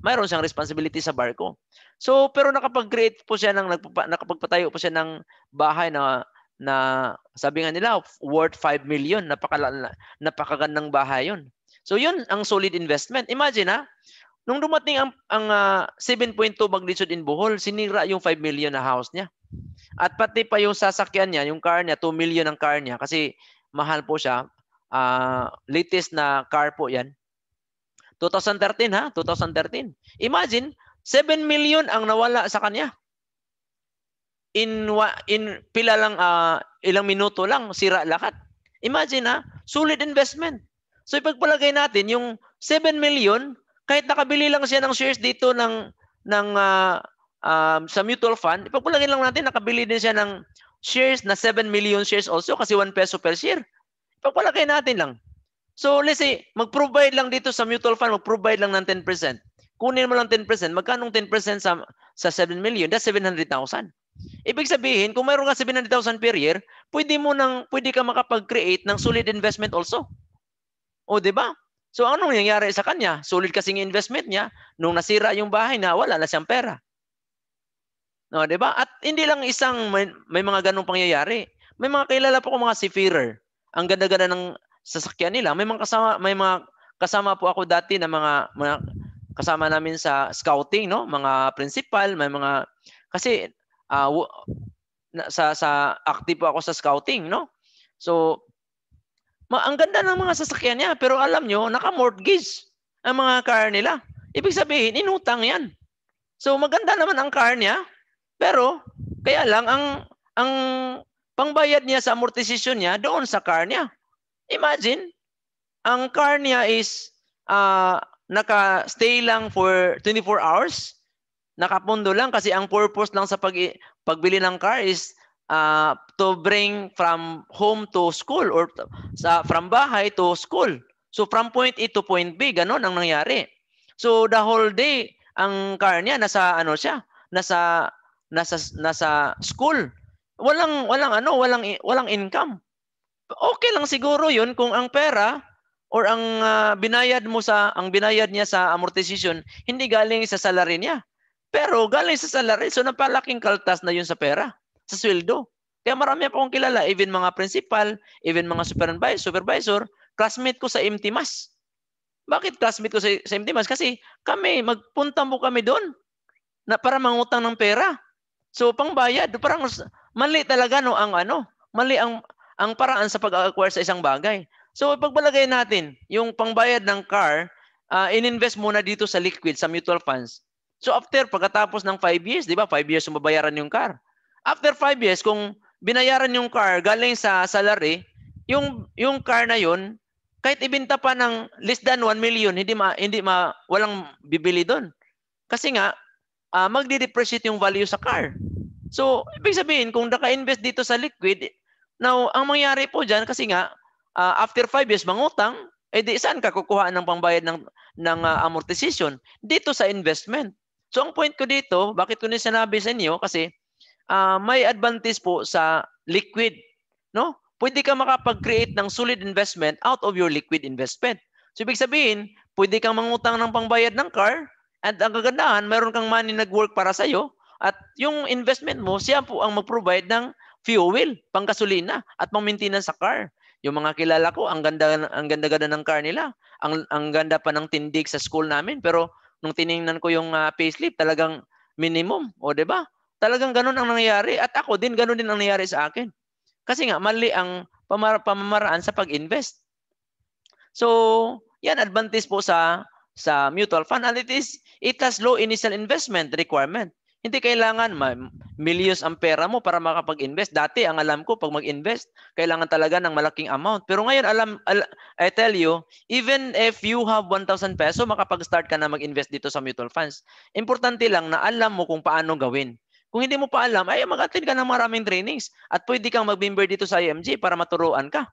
mayroon siyang responsibility sa barko. So pero nakapag-create po siya ng nakapagpatayo po siya ng bahay na na sabi nga nila worth 5 million napakala napakagandang bahay 'yon. So 'yun ang solid investment. Imagine ha, nung dumating ang ang uh, ah, 7.2 magnitude in Bohol, sinira yung 5 million na house niya. At pati pa yung sasakyan niya, yung car niya, 2 million ang car niya kasi mahal po siya. Uh, latest na car po yan. 2013 ha, 2013. Imagine, 7 million ang nawala sa kanya. In in pila lang uh, ilang minuto lang sira lakat. Imagine ha, sulit investment. So ipagpalagay natin yung 7 million kahit nakabili lang siya ng shares dito ng ng uh, um, sa mutual fund, ipagpalagay lang natin nakabili din siya ng shares na 7 million shares also kasi 1 peso per share. Pagpalagay natin lang. So let's say, mag-provide lang dito sa mutual fund, mag-provide lang ng 10%. Kunin mo lang 10%. Magkano 10% sa, sa 7 million? That's 700,000. Ibig sabihin, kung mayroon ka 700,000 per year, pwede mo nang pwede ka makapag-create ng solid investment also. O, 'di ba? So anong nangyari sa kanya? Solid kasing investment niya nung nasira yung bahay na wala na siyang pera. No, 'di ba? At hindi lang isang may, may mga ganong pangyayari. May mga kilala po ko mga seafarer. Ang ganda-ganda ng sasakyan nila. May mga kasama may mga kasama po ako dati na mga, mga kasama namin sa scouting, no? Mga principal, may mga kasi uh, na, sa sa active po ako sa scouting, no? So ma- ang ganda ng mga sasakyan niya, pero alam nyo, naka-mortgage ang mga car nila. Ibig sabihin, inutang 'yan. So maganda naman ang car niya, pero, kaya lang, ang, ang pangbayad niya sa amortization niya doon sa car niya. Imagine, ang car niya is uh, naka-stay lang for 24 hours. Nakapundo lang kasi ang purpose lang sa pag pagbili ng car is uh, to bring from home to school or sa from bahay to school. So from point A to point B, ganun ang nangyari. So the whole day ang car niya nasa ano siya, nasa nasa nasa school. Walang walang ano, walang walang income. Okay lang siguro 'yun kung ang pera or ang uh, binayad mo sa ang binayad niya sa amortization hindi galing sa salary niya. Pero galing sa salary, so napalaking kaltas na 'yun sa pera, sa sweldo. Kaya marami pa akong kilala, even mga principal, even mga supervisor, supervisor classmate ko sa MTMAS. Bakit classmate ko sa, sa MTMAS? Kasi kami, magpunta mo kami doon na para mangutang ng pera. So pangbayad, parang mali talaga no ang ano, mali ang ang paraan sa pag-acquire sa isang bagay. So pagbalagay natin, yung pangbayad ng car, uh, ininvest muna dito sa liquid, sa mutual funds. So after, pagkatapos ng 5 years, di ba, 5 years mababayaran yung car. After 5 years, kung binayaran yung car galing sa salary, yung yung car na yun, kahit ibenta pa ng less than 1 million, hindi ma, hindi ma, walang bibili doon. Kasi nga, uh, magde-depreciate yung value sa car. So, ibig sabihin, kung naka-invest dito sa liquid, now, ang mangyari po dyan, kasi nga, uh, after five years, mangutang, eh di saan ka kukuha ng pambayad ng, ng uh, amortization? Dito sa investment. So, ang point ko dito, bakit ko sinabi sa inyo, kasi uh, may advantage po sa liquid. No? Pwede ka makapag-create ng solid investment out of your liquid investment. So, ibig sabihin, pwede kang mangutang ng pambayad ng car, at ang kagandahan, meron kang money nag-work para sa iyo at yung investment mo, siya po ang mag-provide ng fuel, pangkasolina at pang-maintenance sa car. Yung mga kilala ko, ang ganda ang ganda-ganda ng car nila. Ang ang ganda pa ng tindig sa school namin, pero nung tiningnan ko yung uh, payslip, talagang minimum, o 'di ba? Talagang ganun ang nangyayari at ako din ganun din ang nangyayari sa akin. Kasi nga mali ang pamamaraan sa pag-invest. So, yan advantage po sa sa mutual fund and it is it has low initial investment requirement. Hindi kailangan ma millions ang pera mo para makapag-invest. Dati ang alam ko pag mag-invest, kailangan talaga ng malaking amount. Pero ngayon alam al I tell you, even if you have 1,000 peso, makapag-start ka na mag-invest dito sa mutual funds. Importante lang na alam mo kung paano gawin. Kung hindi mo pa alam, ay mag-attend ka ng maraming trainings at pwede kang mag-member dito sa IMG para maturuan ka.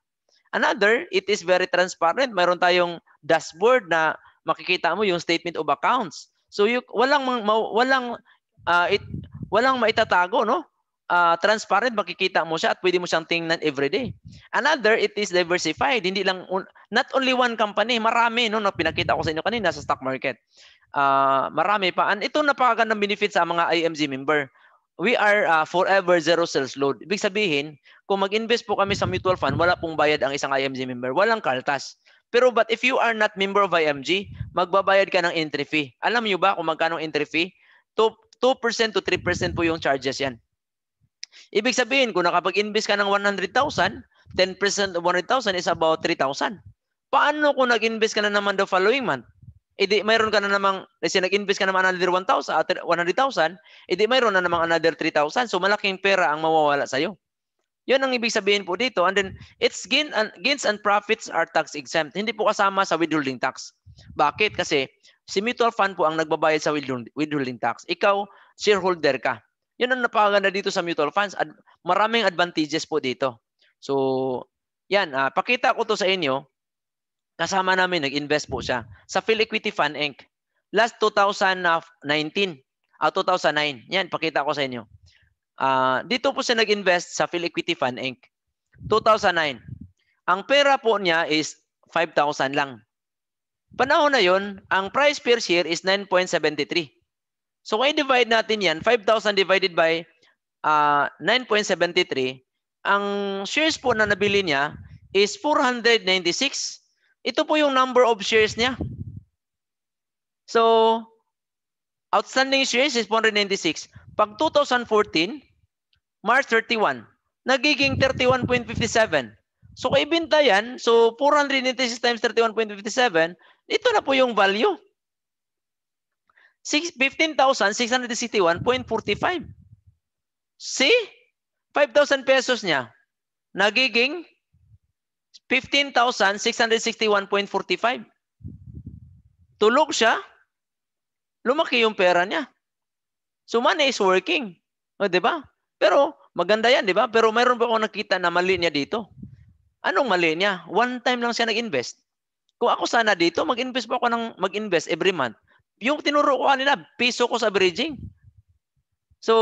Another, it is very transparent. Mayroon tayong dashboard na makikita mo yung statement of accounts. So you walang walang uh, it walang maitatago, no? Uh, transparent makikita mo siya at pwede mo siyang tingnan every day. Another, it is diversified. Hindi lang un- not only one company, marami no no pinakita ko sa inyo kanina sa stock market. Uh, marami pa. And ito napakagandang benefit sa mga IMZ member. We are uh, forever zero sales load. Ibig sabihin, kung mag-invest po kami sa mutual fund, wala pong bayad ang isang IMZ member. Walang kaltas. Pero but if you are not member of IMG, magbabayad ka ng entry fee. Alam niyo ba kung magkano entry fee? 2, 2% to 3% po yung charges yan. Ibig sabihin, kung nakapag-invest ka ng 100,000, 10% of 100,000 is about 3,000. Paano kung nag-invest ka na naman the following month? Edi eh mayroon ka na namang, let's eh nag-invest ka naman another 1,000, 100,000, edi mayroon na namang another 3,000. So malaking pera ang mawawala sa'yo. Yun ang ibig sabihin po dito. And then, its gain and, gains and profits are tax exempt. Hindi po kasama sa withholding tax. Bakit? Kasi si mutual fund po ang nagbabayad sa withholding tax. Ikaw, shareholder ka. Yun ang napakaganda dito sa mutual funds. Ad, maraming advantages po dito. So, yan. Uh, pakita ko to sa inyo. Kasama namin, nag-invest po siya. Sa Phil Equity Fund Inc. Last 2019. Uh, 2009. Yan, pakita ko sa inyo. Uh, dito po siya nag-invest sa Phil Fund Inc. 2009. Ang pera po niya is 5,000 lang. Panahon na yon, ang price per share is 9.73. So kung i-divide natin yan, 5,000 divided by uh, ah, 9.73, ang shares po na nabili niya is 496. Ito po yung number of shares niya. So, outstanding shares is 496. Pag 2014, March 31. Nagiging 31.57. So kaibinta yan. So 486 times 31.57. Ito na po yung value. 15,661.45. See? 5,000 pesos niya. Nagiging 15,661.45. Tulog siya. Lumaki yung pera niya. So money is working. O, di ba? Pero maganda yan, di ba? Pero mayroon pa ako nakita na mali niya dito. Anong mali niya? One time lang siya nag-invest. Kung ako sana dito, mag-invest pa ako ng mag-invest every month. Yung tinuro ko kanina, piso ko sa bridging. So,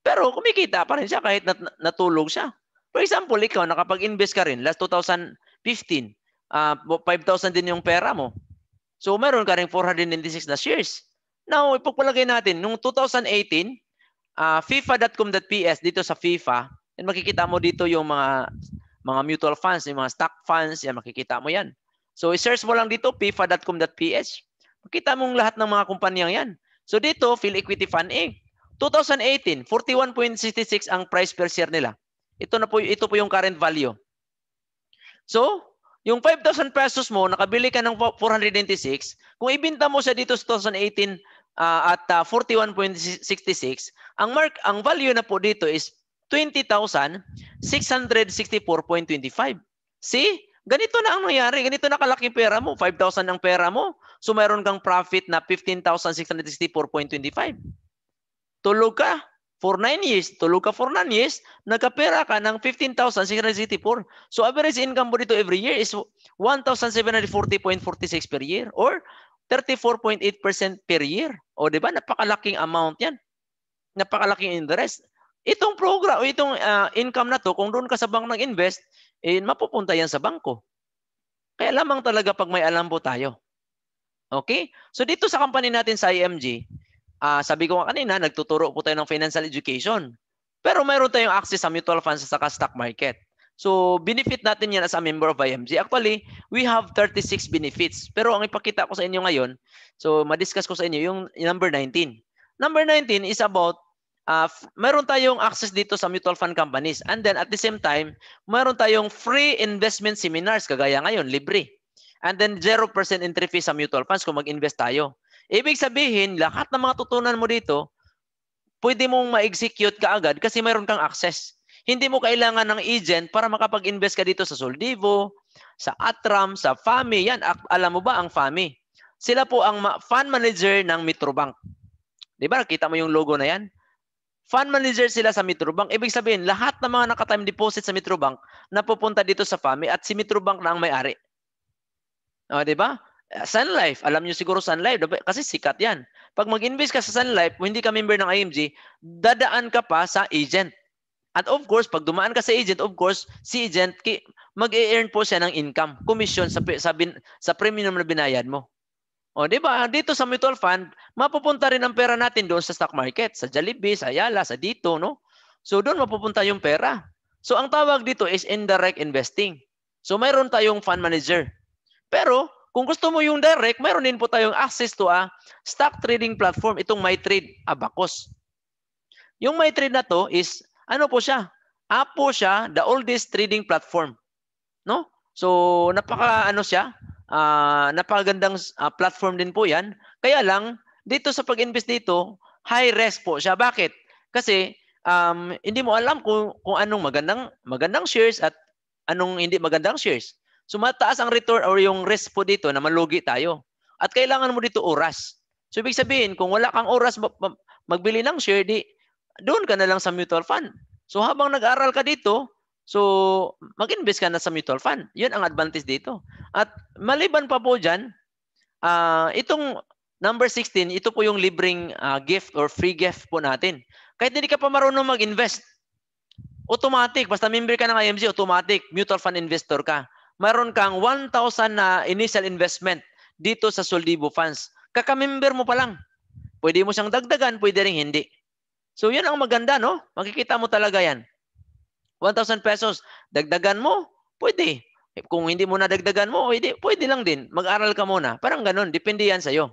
pero kumikita pa rin siya kahit nat- natulog siya. For example, ikaw, nakapag-invest ka rin last 2015, uh, 5,000 din yung pera mo. So, meron ka rin 496 na shares. Now, ipagpalagay natin, nung 2018, uh, ah, fifa.com.ph dito sa FIFA, and makikita mo dito yung mga mga mutual funds, yung mga stock funds, yan makikita mo yan. So i-search mo lang dito fifa.com.ph. Makita mong lahat ng mga kumpanyang yan. So dito, Phil Equity Fund Inc. 2018, 41.66 ang price per share nila. Ito na po ito po yung current value. So, yung 5,000 pesos mo, nakabili ka ng 496, kung ibenta mo siya dito sa 2018 uh, at uh, ah, 41.66, ang mark ang value na po dito is 20,664.25. See? Ganito na ang nangyari. Ganito na kalaking pera mo. 5,000 ang pera mo. So mayroon kang profit na 15,664.25. Tulog ka for 9 years. Tulog ka for 9 years. Nagkapera ka ng 15,664. So average income mo dito every year is 1,740.46 per year or 34.8% per year. O di ba? Napakalaking amount 'yan. Napakalaking interest. Itong program, o itong uh, income na 'to, kung doon ka sa bank nag-invest, eh, mapupunta 'yan sa bangko. Kaya lamang talaga pag may alam po tayo. Okay? So dito sa company natin sa IMG, uh, ah, sabi ko nga kanina, nagtuturo po tayo ng financial education. Pero mayroon tayong access sa mutual funds sa stock market. So, benefit natin yan as a member of IMG. Actually, we have 36 benefits. Pero ang ipakita ko sa inyo ngayon, so madiscuss ko sa inyo yung number 19. Number 19 is about uh, meron tayong access dito sa mutual fund companies. And then at the same time, meron tayong free investment seminars kagaya ngayon, libre. And then 0% entry fee sa mutual funds kung mag-invest tayo. Ibig sabihin, lahat ng mga tutunan mo dito, pwede mong ma-execute kaagad kasi mayroon kang access. Hindi mo kailangan ng agent para makapag-invest ka dito sa Soldivo, sa Atram, sa FAMI. Yan, alam mo ba ang FAMI? Sila po ang fund manager ng Metrobank. Di ba? Kita mo yung logo na yan? Fund manager sila sa Metrobank. Ibig sabihin, lahat ng mga naka-time deposit sa Metrobank napupunta dito sa FAMI at si Metrobank na ang may-ari. O, di ba? Sun Life, alam niyo siguro Sun Life kasi sikat 'yan. Pag mag-invest ka sa Sun Life, hindi ka member ng IMG, dadaan ka pa sa agent. At of course, pag dumaan ka sa agent, of course, si agent mag-earn po siya ng income, commission sa sa, bin, sa premium na binayad mo. O, di ba? Dito sa mutual fund, mapupunta rin ang pera natin doon sa stock market, sa Jollibee, sa Ayala, sa dito, no? So, doon mapupunta yung pera. So, ang tawag dito is indirect investing. So, mayroon tayong fund manager. Pero, kung gusto mo yung direct, mayroon din po tayong access to a stock trading platform, itong MyTrade Abacos. Yung MyTrade na to is ano po siya? Apo siya, the oldest trading platform. No? So, napaka ano siya, uh, ah, napakagandang uh, ah, platform din po 'yan. Kaya lang dito sa pag-invest dito, high risk po siya. Bakit? Kasi um, hindi mo alam kung kung anong magandang magandang shares at anong hindi magandang shares. So mataas ang return or yung risk po dito na malugi tayo. At kailangan mo dito oras. So ibig sabihin, kung wala kang oras magbili ng share, di doon ka na lang sa mutual fund. So habang nag-aral ka dito, so mag-invest ka na sa mutual fund. 'Yun ang advantage dito. At maliban pa po diyan, uh, ah, itong number 16, ito po yung libreng uh, gift or free gift po natin. Kahit hindi ka pa marunong mag-invest, automatic, basta member ka ng IMG, automatic, mutual fund investor ka. Meron kang 1,000 na initial investment dito sa Soldivo Funds. Kaka-member mo pa lang. Pwede mo siyang dagdagan, pwede rin hindi. So yan ang maganda, no? Makikita mo talaga yan. 1,000 pesos, dagdagan mo, pwede. Kung hindi mo nadagdagan mo, pwede, pwede lang din. Mag-aral ka muna. Parang ganun, depende yan sa'yo.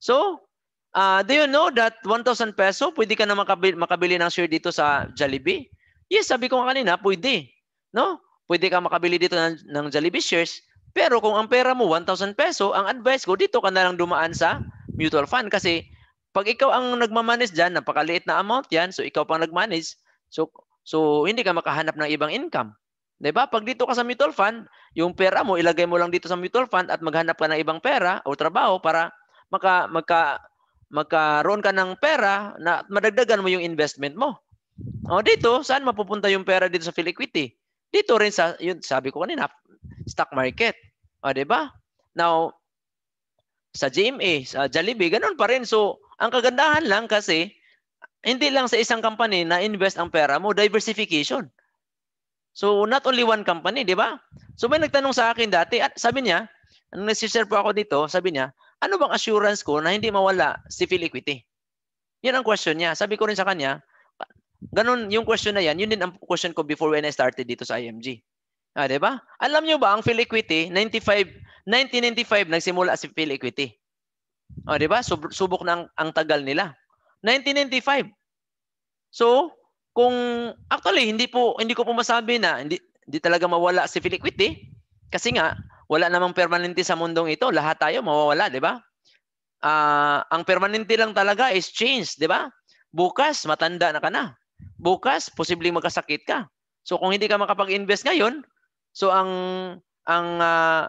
So, uh, do you know that 1,000 peso, pwede ka na makabili, makabili ng share dito sa Jollibee? Yes, sabi ko kanina, pwede. No? Pwede ka makabili dito ng, ng Jollibee shares. Pero kung ang pera mo 1,000 peso, ang advice ko, dito ka na lang dumaan sa mutual fund kasi pag ikaw ang nagmamanage dyan, napakaliit na amount yan, so ikaw pang nagmanage, so, so hindi ka makahanap ng ibang income. ba? Diba? Pag dito ka sa mutual fund, yung pera mo, ilagay mo lang dito sa mutual fund at maghanap ka ng ibang pera o trabaho para maka, maka, magkaroon ka ng pera na madagdagan mo yung investment mo. O dito, saan mapupunta yung pera dito sa Filiquity? Dito rin sa, yun, sabi ko kanina, stock market. O, di ba? Now, sa GMA, sa Jollibee, ganun pa rin. So, ang kagandahan lang kasi, hindi lang sa isang company na invest ang pera mo, diversification. So, not only one company, di ba? So, may nagtanong sa akin dati, at sabi niya, nung nagsishare po ako dito, sabi niya, ano bang assurance ko na hindi mawala civil equity? Yan ang question niya. Sabi ko rin sa kanya, ganun yung question na yan, yun din ang question ko before when I started dito sa IMG. Ah, di ba? Alam niyo ba, ang Phil Equity, 95, 1995 nagsimula si Phil Equity. O, oh, di ba? Sub- subok na ang, ang tagal nila. 1995. So, kung actually hindi po hindi ko po masabi na hindi hindi talaga mawala si Philip Quitty kasi nga wala namang permanente sa mundong ito. Lahat tayo mawawala, di ba? Uh, ang permanente lang talaga is change, di ba? Bukas, matanda na ka na. Bukas, posibleng magkasakit ka. So kung hindi ka makapag-invest ngayon, so ang ang uh,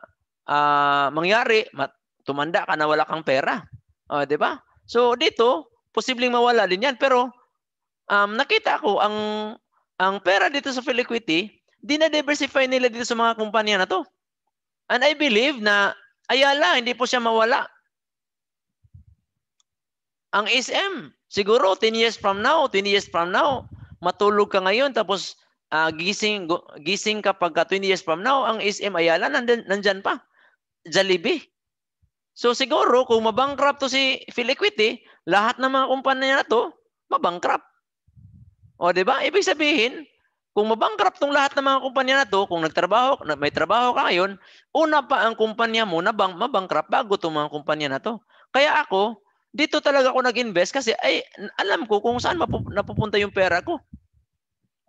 uh, mangyari, mat- tumanda ka na wala kang pera. Uh, 'di ba? So dito, posibleng mawala din 'yan pero um, nakita ko ang ang pera dito sa Filiquity, dina-diversify nila dito sa mga kumpanya na 'to. And I believe na Ayala, hindi po siya mawala. Ang SM, siguro 10 years from now, 10 years from now, matulog ka ngayon tapos uh, gising gising pagka 20 years from now, ang SM Ayala nandyan, nandyan pa. Jollibee. So siguro kung mabankrupt to si Philiquity, lahat ng mga kumpanya na to mabankrupt. O di ba? Ibig sabihin, kung mabankrupt tong lahat ng mga kumpanya na to, kung nagtrabaho, may trabaho ka ngayon, una pa ang kumpanya mo na bang mabankrupt bago tong mga kumpanya na to. Kaya ako, dito talaga ako nag-invest kasi ay alam ko kung saan mapup- napupunta yung pera ko.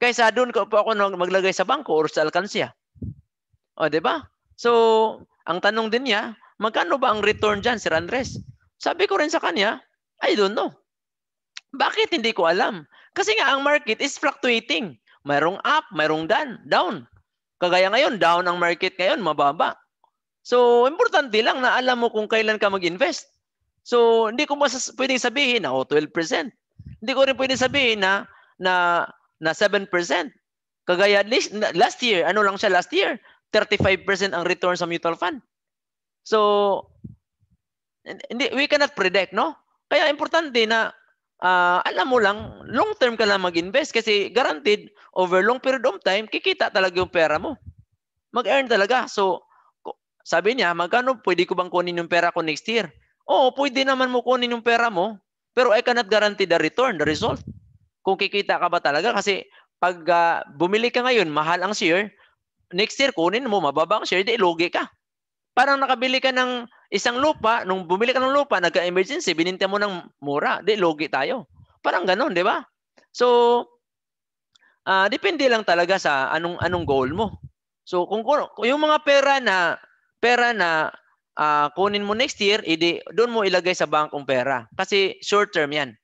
Kaysa doon ko pa ako maglagay sa bangko or sa alkansya. O, di ba? So, ang tanong din niya, Magkano ba ang return dyan, Sir Andres? Sabi ko rin sa kanya, I don't know. Bakit hindi ko alam? Kasi nga ang market is fluctuating. Mayroong up, mayroong down. down. Kagaya ngayon, down ang market ngayon, mababa. So, importante lang na alam mo kung kailan ka mag-invest. So, hindi ko masas- pwedeng sabihin na oh, 12%. Hindi ko rin pwedeng sabihin na na na 7%. Kagaya last year, ano lang siya last year, 35% ang return sa mutual fund. So, hindi, we cannot predict, no? Kaya importante na uh, alam mo lang, long term ka lang mag-invest kasi guaranteed over long period of time, kikita talaga yung pera mo. Mag-earn talaga. So, sabi niya, magkano pwede ko bang kunin yung pera ko next year? Oo, pwede naman mo kunin yung pera mo, pero I cannot guarantee the return, the result. Kung kikita ka ba talaga kasi pag uh, bumili ka ngayon, mahal ang share, next year kunin mo, mababa ang share, di logi ka. Parang nakabili ka ng isang lupa, nung bumili ka ng lupa, nagka-emergency, bininta mo ng mura. Di, logi tayo. Parang ganun, di ba? So, uh, depende lang talaga sa anong anong goal mo. So, kung yung mga pera na pera na uh, kunin mo next year, edi doon mo ilagay sa bangkong pera kasi short term 'yan.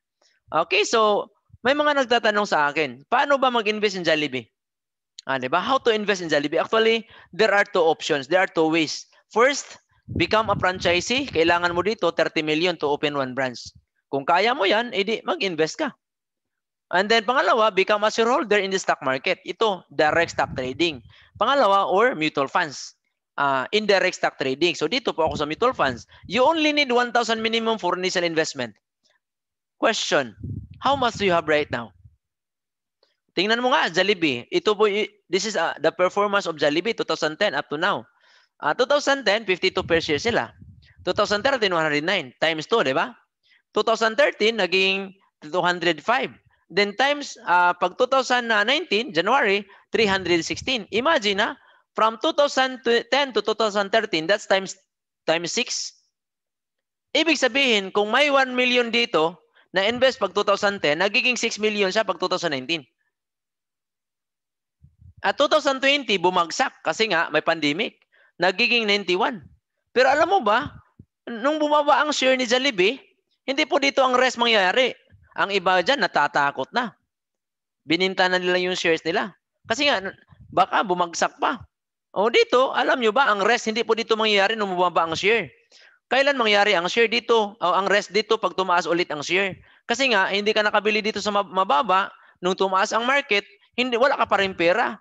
Okay, so may mga nagtatanong sa akin, paano ba mag-invest in Jollibee? Ah, 'di ba? How to invest in Jollibee? Actually, there are two options, there are two ways. First, become a franchisee. Kailangan mo dito 30 million to open one branch. Kung kaya mo yan, edi mag-invest ka. And then pangalawa, become a shareholder in the stock market. Ito, direct stock trading. Pangalawa, or mutual funds. Uh, indirect stock trading. So dito po ako sa mutual funds. You only need 1,000 minimum for initial investment. Question, how much do you have right now? Tingnan mo nga, Jollibee. Ito po, this is uh, the performance of Jollibee 2010 up to now. Uh, 2010, 52 per share sila. 2013, 109 times 2, di ba? 2013, naging 205. Then times, uh, pag 2019, January, 316. Imagine na, ah, from 2010 to 2013, that's times times 6. Ibig sabihin, kung may 1 million dito na invest pag 2010, nagiging 6 million siya pag 2019. At 2020, bumagsak kasi nga may pandemic nagiging 91. Pero alam mo ba, nung bumaba ang share ni Jollibee, hindi po dito ang rest mangyayari. Ang iba dyan natatakot na. Bininta na nila yung shares nila. Kasi nga, baka bumagsak pa. O dito, alam nyo ba, ang rest hindi po dito mangyayari nung bumaba ang share. Kailan mangyayari ang share dito? O ang rest dito pag tumaas ulit ang share. Kasi nga, hindi ka nakabili dito sa mababa, nung tumaas ang market, hindi, wala ka pa rin pera.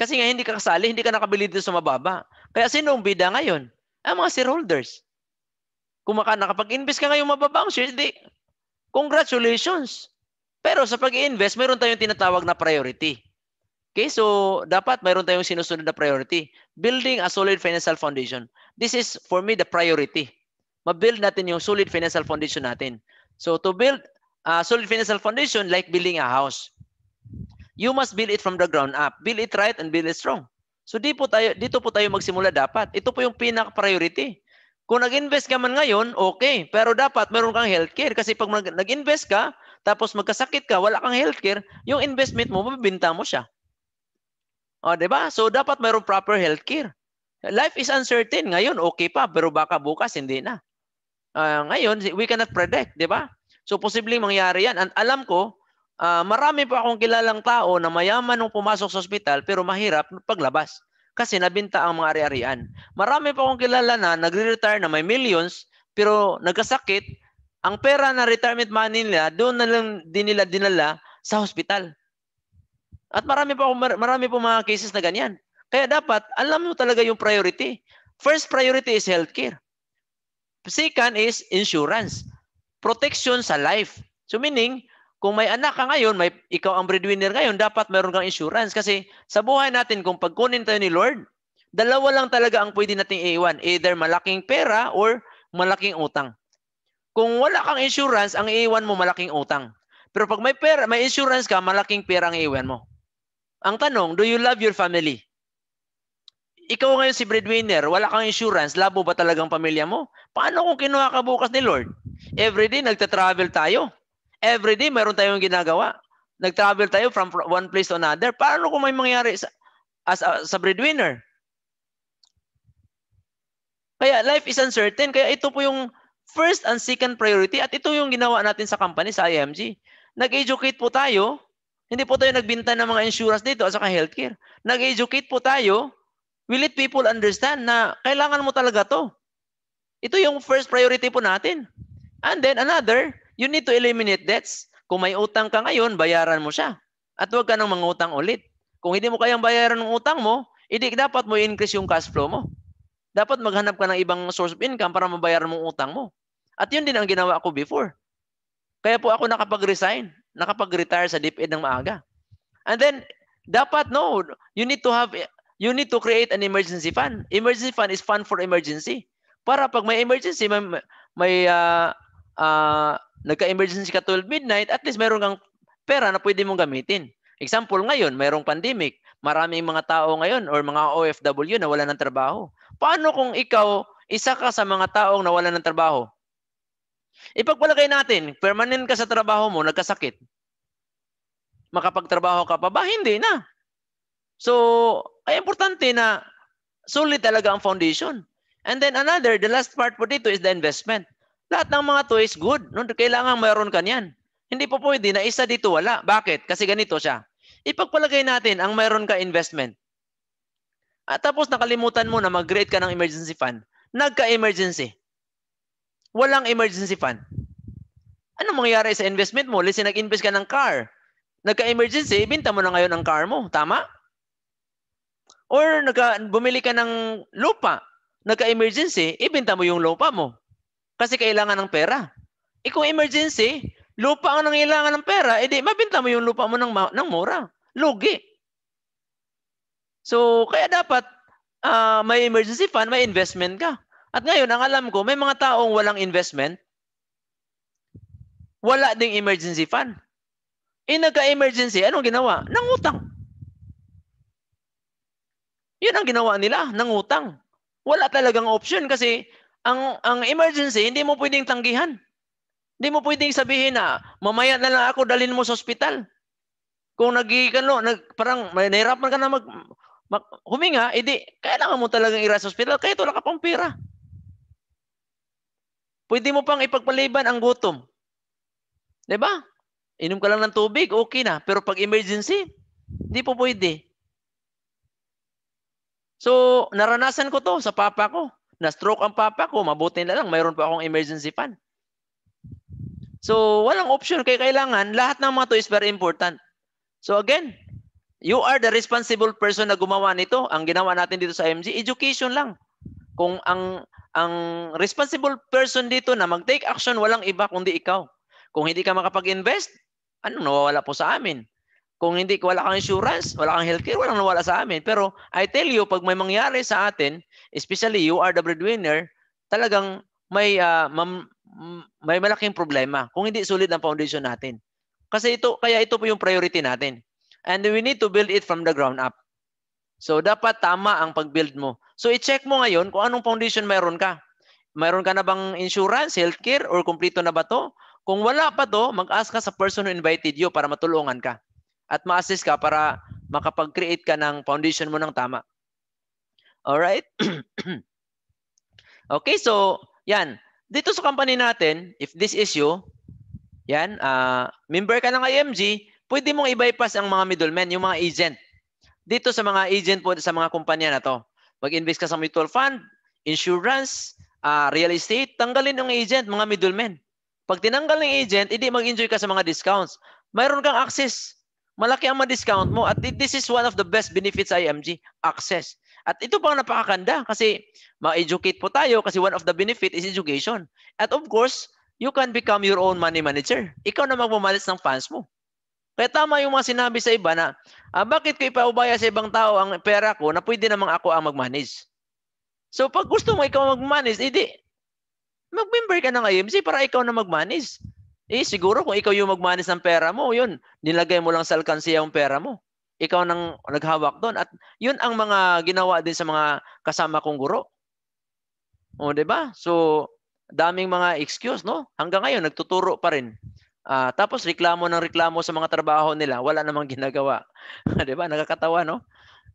Kasi nga hindi ka kasali, hindi ka nakabili dito sa mababa. Kaya sino ang bida ngayon? Ang mga shareholders. Kung maka, nakapag-invest ka ngayon mababa ang shares, di, congratulations. Pero sa pag-invest, mayroon tayong tinatawag na priority. Okay, so dapat mayroon tayong sinusunod na priority. Building a solid financial foundation. This is, for me, the priority. Mabuild natin yung solid financial foundation natin. So to build a solid financial foundation, like building a house. You must build it from the ground up. Build it right and build it strong. So di po tayo, dito po tayo magsimula dapat. Ito po yung pinaka-priority. Kung nag-invest ka man ngayon, okay. Pero dapat meron kang healthcare. Kasi pag nag-invest ka, tapos magkasakit ka, wala kang healthcare, yung investment mo, mabibinta mo siya. O, di ba? So, dapat mayroong proper healthcare. Life is uncertain. Ngayon, okay pa. Pero baka bukas, hindi na. Uh, ngayon, we cannot predict, di ba? So, posibleng mangyari yan. And alam ko, Uh, marami pa akong kilalang tao na mayaman nung pumasok sa ospital pero mahirap paglabas kasi nabinta ang mga ari-arian. Marami pa akong kilala na nagre-retire na may millions pero nagkasakit, ang pera na retirement money nila doon na lang din nila dinala sa hospital. At marami pa akong marami po mga cases na ganyan. Kaya dapat alam mo talaga yung priority. First priority is healthcare. Second is insurance. Protection sa life. So meaning, kung may anak ka ngayon, may ikaw ang breadwinner ngayon, dapat mayroon kang insurance kasi sa buhay natin kung pagkunin tayo ni Lord, dalawa lang talaga ang pwede nating iiwan, either malaking pera or malaking utang. Kung wala kang insurance, ang iiwan mo malaking utang. Pero pag may pera, may insurance ka, malaking pera ang iiwan mo. Ang tanong, do you love your family? Ikaw ngayon si breadwinner, wala kang insurance, labo ba talagang pamilya mo? Paano kung kinuha ka bukas ni Lord? Every day nagta-travel tayo. Every day, meron tayong ginagawa. Nag-travel tayo from one place to another. Paano kung may mangyari sa, as a, uh, sa breadwinner? Kaya life is uncertain. Kaya ito po yung first and second priority. At ito yung ginawa natin sa company, sa IMG. Nag-educate po tayo. Hindi po tayo nagbinta ng mga insurance dito at saka healthcare. Nag-educate po tayo. Will it people understand na kailangan mo talaga to? Ito yung first priority po natin. And then another, You need to eliminate debts. Kung may utang ka ngayon, bayaran mo siya. At huwag ka nang mangutang ulit. Kung hindi mo kayang bayaran ng utang mo, hindi dapat mo i-increase yung cash flow mo. Dapat maghanap ka ng ibang source of income para mabayaran mo utang mo. At yun din ang ginawa ko before. Kaya po ako nakapag-resign, nakapag-retire sa DepEd ng maaga. And then, dapat no, you need to have, you need to create an emergency fund. Emergency fund is fund for emergency. Para pag may emergency, may, may uh, uh, nagka-emergency ka 12 midnight, at least meron kang pera na pwede mong gamitin. Example ngayon, mayroong pandemic. Maraming mga tao ngayon or mga OFW na wala ng trabaho. Paano kung ikaw isa ka sa mga taong nawala ng trabaho? Ipagpalagay natin, permanent ka sa trabaho mo, nagkasakit. Makapagtrabaho ka pa ba? Hindi na. So, ay importante na solid talaga ang foundation. And then another, the last part po dito is the investment. Lahat ng mga to is good. No? Kailangan mayroon ka niyan. Hindi po pwede na isa dito wala. Bakit? Kasi ganito siya. Ipagpalagay natin ang mayroon ka investment. At tapos nakalimutan mo na mag grade ka ng emergency fund. Nagka-emergency. Walang emergency fund. Ano mangyayari sa investment mo? Let's nag-invest ka ng car. Nagka-emergency, ibinta mo na ngayon ang car mo. Tama? Or nagka, bumili ka ng lupa. Nagka-emergency, ibinta mo yung lupa mo. Kasi kailangan ng pera. E kung emergency, lupa ang nangailangan ng pera, edi eh, mabinta mo yung lupa mo ng, ng mura. Lugi. So, kaya dapat uh, may emergency fund, may investment ka. At ngayon, ang alam ko, may mga taong walang investment, wala ding emergency fund. Eh, nagka-emergency, anong ginawa? Nangutang. Yun ang ginawa nila, nangutang. Wala talagang option kasi ang ang emergency hindi mo pwedeng tanggihan. Hindi mo pwedeng sabihin na mamaya na lang ako dalhin mo sa ospital. Kung nagigikan lo, nag, parang may nahirapan ka na mag, mag huminga, edi kailangan mo talagang ira sa ospital kahit wala ka pang pera. Pwede mo pang ipagpaliban ang gutom. 'Di ba? Inom ka lang ng tubig, okay na. Pero pag emergency, hindi po pwede. So, naranasan ko to sa papa ko na-stroke ang papa ko, mabuti na lang, mayroon pa akong emergency fund. So, walang option. kay kailangan, lahat ng mga to is very important. So again, you are the responsible person na gumawa nito. Ang ginawa natin dito sa MG, education lang. Kung ang ang responsible person dito na mag-take action, walang iba kundi ikaw. Kung hindi ka makapag-invest, ano, nawawala po sa amin. Kung hindi, wala kang insurance, wala kang healthcare, nang wala sa amin. Pero I tell you, pag may mangyari sa atin, especially you are the breadwinner, talagang may, uh, mam, may malaking problema kung hindi solid ang foundation natin. Kasi ito, kaya ito po yung priority natin. And we need to build it from the ground up. So dapat tama ang pag-build mo. So i-check mo ngayon kung anong foundation mayroon ka. Mayroon ka na bang insurance, healthcare, or kumpleto na ba to? Kung wala pa to, mag-ask ka sa person who invited you para matulungan ka at ma-assist ka para makapag-create ka ng foundation mo ng tama. Alright? okay, so yan. Dito sa company natin, if this is you, yan, uh, member ka ng IMG, pwede mong i-bypass ang mga middlemen, yung mga agent. Dito sa mga agent po sa mga kumpanya na to. Mag-invest ka sa mutual fund, insurance, uh, real estate, tanggalin yung agent, mga middlemen. Pag tinanggal ng agent, hindi mag-enjoy ka sa mga discounts. Mayroon kang access malaki ang ma-discount mo. At this is one of the best benefits IMG, access. At ito pang napakaganda kasi ma-educate po tayo kasi one of the benefit is education. At of course, you can become your own money manager. Ikaw na magmamalis ng funds mo. Kaya tama yung mga sinabi sa iba na, ah, bakit ko ipaubaya sa ibang tao ang pera ko na pwede namang ako ang mag-manage? So pag gusto mo ikaw mag-manage, edi mag-member ka ng IMC para ikaw na mag-manage. Eh, siguro kung ikaw yung magmanis ng pera mo, yun, nilagay mo lang sa alkansiya yung pera mo. Ikaw nang naghawak doon. At yun ang mga ginawa din sa mga kasama kong guro. O, di ba? So, daming mga excuse, no? Hanggang ngayon, nagtuturo pa rin. Uh, tapos reklamo ng reklamo sa mga trabaho nila, wala namang ginagawa. 'Di ba? Nakakatawa, no?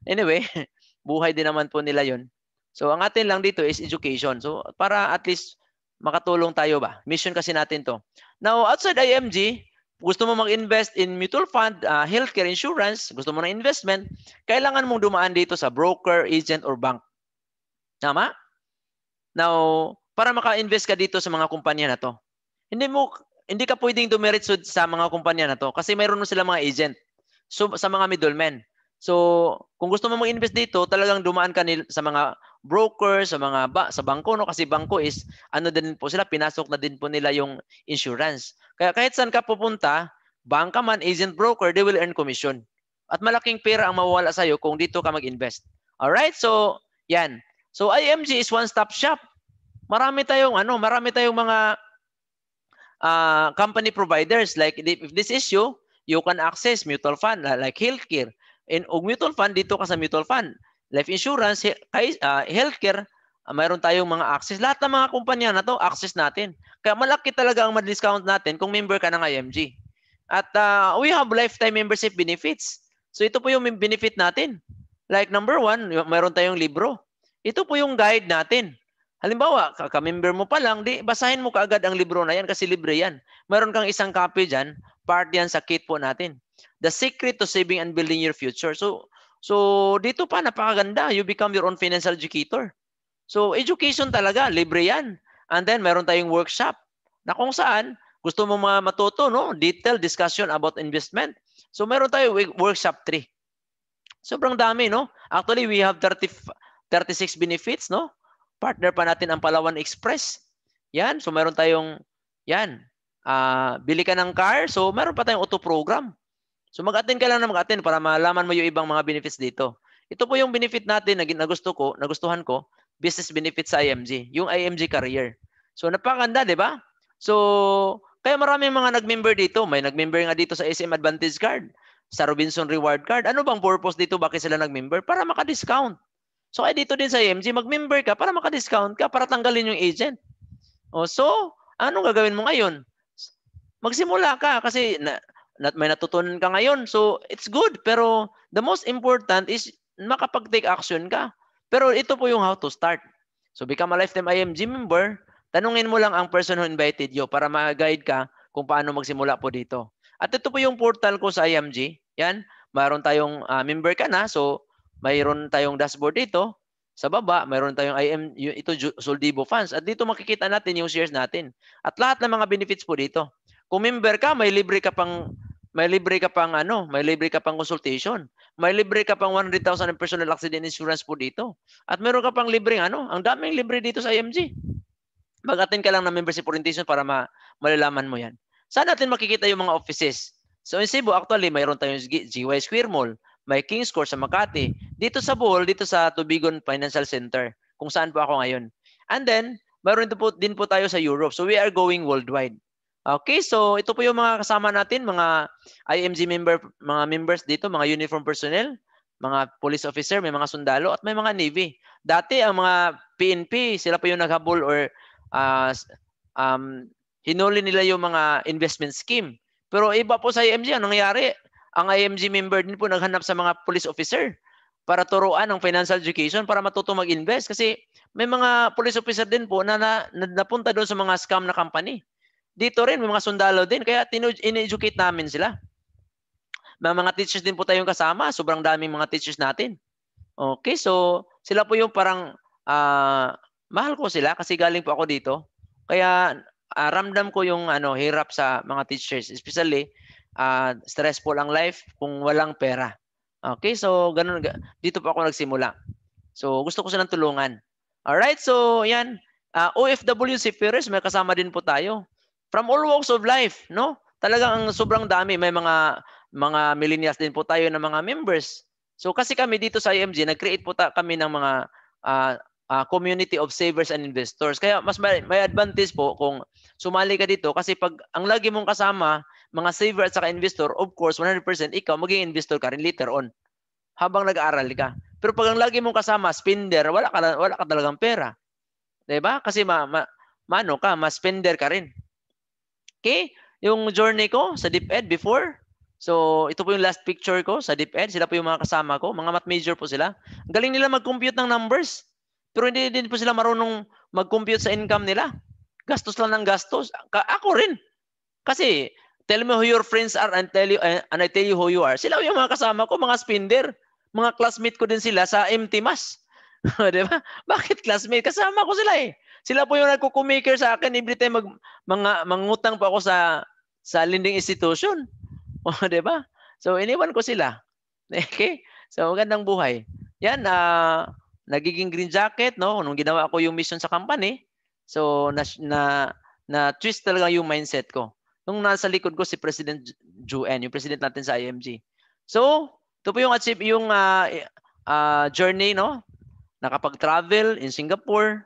Anyway, buhay din naman po nila 'yon. So ang atin lang dito is education. So para at least makatulong tayo ba? Mission kasi natin to. Now, outside IMG, gusto mo mag-invest in mutual fund, uh, healthcare insurance, gusto mo ng investment, kailangan mong dumaan dito sa broker, agent, or bank. Tama? Now, para maka-invest ka dito sa mga kumpanya na to, hindi mo hindi ka pwedeng dumiretso sa mga kumpanya na to kasi mayroon sila mga agent. So sa mga middlemen. So, kung gusto mo mag-invest dito, talagang dumaan ka nil- sa mga broker, sa mga ba- sa bangko no kasi bangko is ano din po sila pinasok na din po nila yung insurance. Kaya kahit saan ka pupunta, bangka man, agent broker, they will earn commission. At malaking pera ang mawawala sa iyo kung dito ka mag-invest. All right? So, 'yan. So IMG is one-stop shop. Marami tayong ano, marami tayong mga uh, company providers like if this is you, you can access mutual fund like healthcare. In og oh, mutual fund dito ka sa mutual fund. Life insurance, ah, healthcare, ah, mayroon tayong mga access. Lahat ng mga kumpanya na to, access natin. Kaya malaki talaga ang ma-discount natin kung member ka ng IMG. At uh, we have lifetime membership benefits. So ito po yung benefit natin. Like number one, mayroon tayong libro. Ito po yung guide natin. Halimbawa, ka-member mo pa lang, di, basahin mo kaagad ang libro na yan kasi libre yan. Meron kang isang copy dyan, part yan sa kit po natin. The secret to saving and building your future. So, so dito pa napakaganda. You become your own financial educator. So, education talaga, libre yan. And then, meron tayong workshop na kung saan gusto mo matuto, no? Detailed discussion about investment. So, meron tayo workshop 3. Sobrang dami, no? Actually, we have 30, 36 benefits, no? Partner pa natin ang Palawan Express. Yan. So, meron tayong, yan. Uh, bili ka ng car. So, meron pa tayong auto program. So mag-attend ka lang na mag-attend para malaman mo yung ibang mga benefits dito. Ito po yung benefit natin na, na gusto ko, nagustuhan ko, business benefits sa IMG, yung IMG career. So napakaganda, 'di ba? So kaya maraming mga nag-member dito, may nag-member nga dito sa SM Advantage Card, sa Robinson Reward Card. Ano bang purpose dito bakit sila nag-member? Para maka-discount. So ay dito din sa IMG, mag-member ka para maka-discount ka, para tanggalin yung agent. O, oh, so, anong gagawin mo ngayon? Magsimula ka kasi na, may natutunan ka ngayon. So, it's good. Pero the most important is makapag-take action ka. Pero ito po yung how to start. So, become a lifetime IMG member. Tanungin mo lang ang person who invited you para ma-guide ka kung paano magsimula po dito. At ito po yung portal ko sa IMG. Yan. Mayroon tayong uh, member ka na. So, mayroon tayong dashboard dito. Sa baba, mayroon tayong IM, ito Soldivo fans. At dito makikita natin yung shares natin. At lahat ng mga benefits po dito. Kung member ka, may libre ka pang may libre ka pang ano, may libre ka pang consultation. May libre ka pang 100,000 ng personal accident insurance po dito. At meron ka pang libreng ano, ang daming libre dito sa IMG. Mag-attend ka lang ng membership orientation para ma malalaman mo yan. Saan natin makikita yung mga offices? So in Cebu, actually, mayroon tayong GY Square Mall, may King's Court sa Makati. Dito sa Bohol, dito sa Tubigon Financial Center, kung saan po ako ngayon. And then, mayroon din po, din po tayo sa Europe. So we are going worldwide. Okay, so ito po yung mga kasama natin, mga IMG member, mga members dito, mga uniform personnel, mga police officer, may mga sundalo at may mga navy. Dati ang mga PNP, sila po yung naghabol or uh, um, hinuli nila yung mga investment scheme. Pero iba po sa IMG, ang nangyari, ang IMG member din po naghanap sa mga police officer para turuan ng financial education para matuto mag-invest kasi may mga police officer din po na, na, na napunta doon sa mga scam na company dito rin, may mga sundalo din. Kaya in-educate namin sila. May mga teachers din po tayong kasama. Sobrang daming mga teachers natin. Okay, so sila po yung parang uh, mahal ko sila kasi galing po ako dito. Kaya uh, ramdam ko yung ano hirap sa mga teachers, especially uh, ah, stressful ang life kung walang pera. Okay, so ganun dito po ako nagsimula. So gusto ko silang tulungan. All right, so yan. Uh, OFW si Ferris, may kasama din po tayo. From all walks of life, no? Talagang sobrang dami. May mga mga millennials din po tayo na mga members. So kasi kami dito sa IMG, nag-create po ta- kami ng mga uh, uh, community of savers and investors. Kaya mas may, may advantage po kung sumali ka dito kasi pag ang lagi mong kasama mga saver at saka investor, of course 100% ikaw maging investor ka rin later on habang nag-aaral ka. Pero pag ang lagi mong kasama spender, wala ka wala ka talagang pera. 'Di ba? Kasi ma, ma mano ka, mas spender ka rin. Okay? Yung journey ko sa DepEd before. So, ito po yung last picture ko sa DepEd. Sila po yung mga kasama ko. Mga math major po sila. Ang galing nila mag-compute ng numbers. Pero hindi din po sila marunong mag-compute sa income nila. Gastos lang ng gastos. Ako rin. Kasi, tell me who your friends are and, tell you, and I tell you who you are. Sila yung mga kasama ko, mga spender. Mga classmate ko din sila sa MTMAS. di ba? Bakit classmate? Kasama ko sila eh. Sila po yung nagkukumaker sa akin every time mag, mga, mangutang pa ako sa sa lending institution. O, oh, di ba? So, iniwan ko sila. Okay? So, magandang buhay. Yan, uh, nagiging green jacket, no? Nung ginawa ko yung mission sa company, so, na, na, na twist talaga yung mindset ko. Nung nasa likod ko si President Juen, yung president natin sa IMG. So, ito po yung, achieve, yung uh, uh, journey, no? Nakapag-travel in Singapore,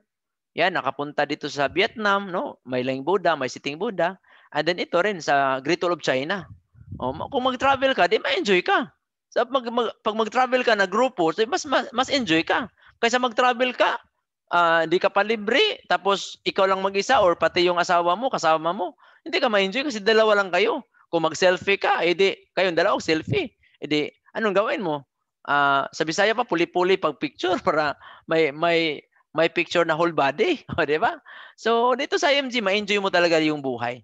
yan, nakapunta dito sa Vietnam, no? May Laing Buddha, may Siting Buddha. And then ito rin sa Great Wall of China. Oh, kung mag-travel ka, di ma-enjoy ka. Sa pag, mag, pag mag-travel ka na grupo, so mas, mas, mas enjoy ka. Kaysa mag-travel ka, ah, hindi uh, ka pa libre, tapos ikaw lang mag-isa or pati yung asawa mo, kasama mo, hindi ka ma-enjoy kasi dalawa lang kayo. Kung mag-selfie ka, edi eh, kayong dalawa selfie. Edi eh, anong gawin mo? Uh, sa Bisaya pa puli-puli pag picture para may may may picture na whole body. O, di ba? So, dito sa IMG, ma-enjoy mo talaga yung buhay.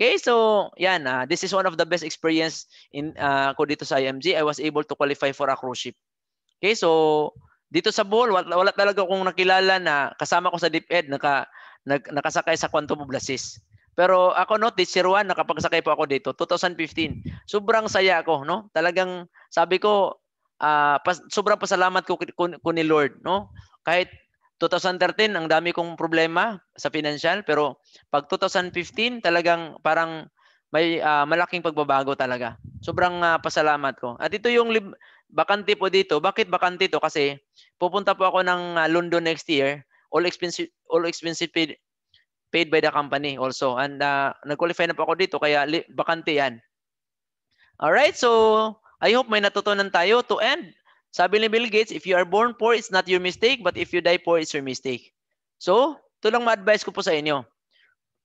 Okay, so yan, uh, this is one of the best experience in uh, ah, ko dito sa IMG. I was able to qualify for a cruise ship. Okay, so dito sa Bohol, wala, wala talaga akong nakilala na kasama ko sa DepEd, naka, nag, nakasakay sa Quantum of Pero ako no, teacher 1, nakapagsakay po ako dito, 2015. Sobrang saya ako, no? Talagang sabi ko, uh, pas, sobrang pasalamat ko, ko, ko ni Lord, no? Kahit 2013, ang dami kong problema sa financial. Pero pag 2015, talagang parang may uh, malaking pagbabago talaga. Sobrang uh, pasalamat ko. At ito yung lib- bakante po dito. Bakit bakante to? Kasi pupunta po ako ng uh, London next year. All expenses all expenses paid paid by the company also. And uh, nag-qualify na po ako dito kaya li- bakante 'yan. All right, so I hope may natutunan tayo to end sabi ni Bill Gates, if you are born poor, it's not your mistake, but if you die poor, it's your mistake. So, ito lang ma-advise ko po sa inyo.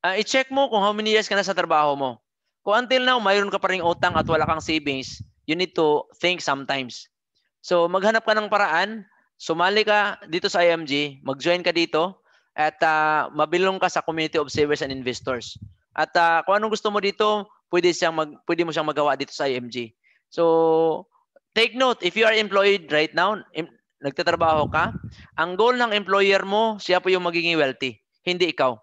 Uh, i-check mo kung how many years ka na sa trabaho mo. Kung until now, mayroon ka pa rin utang at wala kang savings, you need to think sometimes. So, maghanap ka ng paraan, sumali ka dito sa IMG, mag-join ka dito, at uh, mabilong ka sa community of savers and investors. At uh, kung anong gusto mo dito, pwede siyang mag pwede mo siyang magawa dito sa IMG. So Take note, if you are employed right now, em- nagtatrabaho ka, ang goal ng employer mo, siya po yung magiging wealthy, hindi ikaw.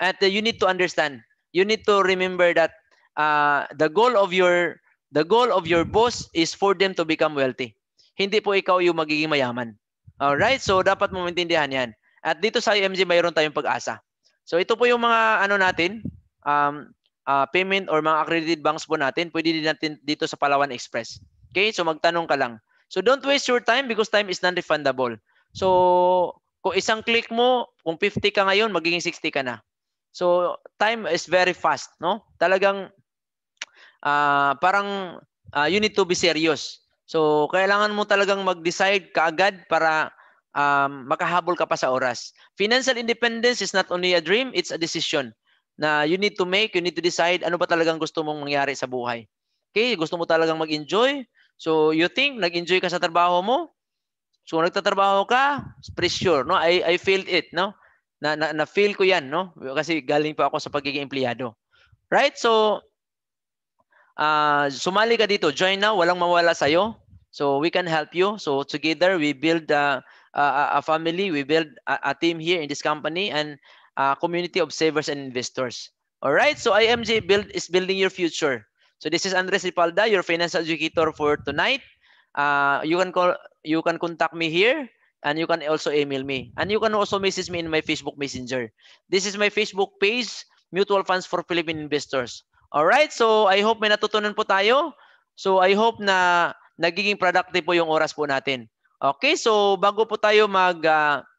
At uh, you need to understand, you need to remember that uh, the goal of your the goal of your boss is for them to become wealthy. Hindi po ikaw yung magiging mayaman. All right? So dapat mo maintindihan 'yan. At dito sa UMG mayroon tayong pag-asa. So ito po yung mga ano natin, um, uh, payment or mga accredited banks po natin, pwede din natin dito sa Palawan Express. Okay? So magtanong ka lang. So don't waste your time because time is non-refundable. So kung isang click mo, kung 50 ka ngayon, magiging 60 ka na. So time is very fast, no? Talagang uh, parang uh, you need to be serious. So kailangan mo talagang mag-decide kaagad para um, makahabol ka pa sa oras. Financial independence is not only a dream, it's a decision na you need to make, you need to decide ano ba talagang gusto mong mangyari sa buhay. Okay, gusto mo talagang mag-enjoy, So you think nag-enjoy ka sa trabaho mo? So nagtatrabaho ka, pressure, no? I I felt it, no? Na, na na feel ko 'yan, no? Kasi galing pa ako sa pagiging empleyado. Right? So uh, sumali ka dito, join now, walang mawala sa iyo. So we can help you. So together we build uh, a, a family, we build a, a team here in this company and a community of savers and investors. All right? So IMJ build is building your future. So this is Andres Ripalda, your financial educator for tonight. Uh, you can call, you can contact me here and you can also email me. And you can also message me in my Facebook Messenger. This is my Facebook page, Mutual Funds for Philippine Investors. All right, so I hope may natutunan po tayo. So I hope na nagiging productive po yung oras po natin. Okay, so bago po tayo mag uh,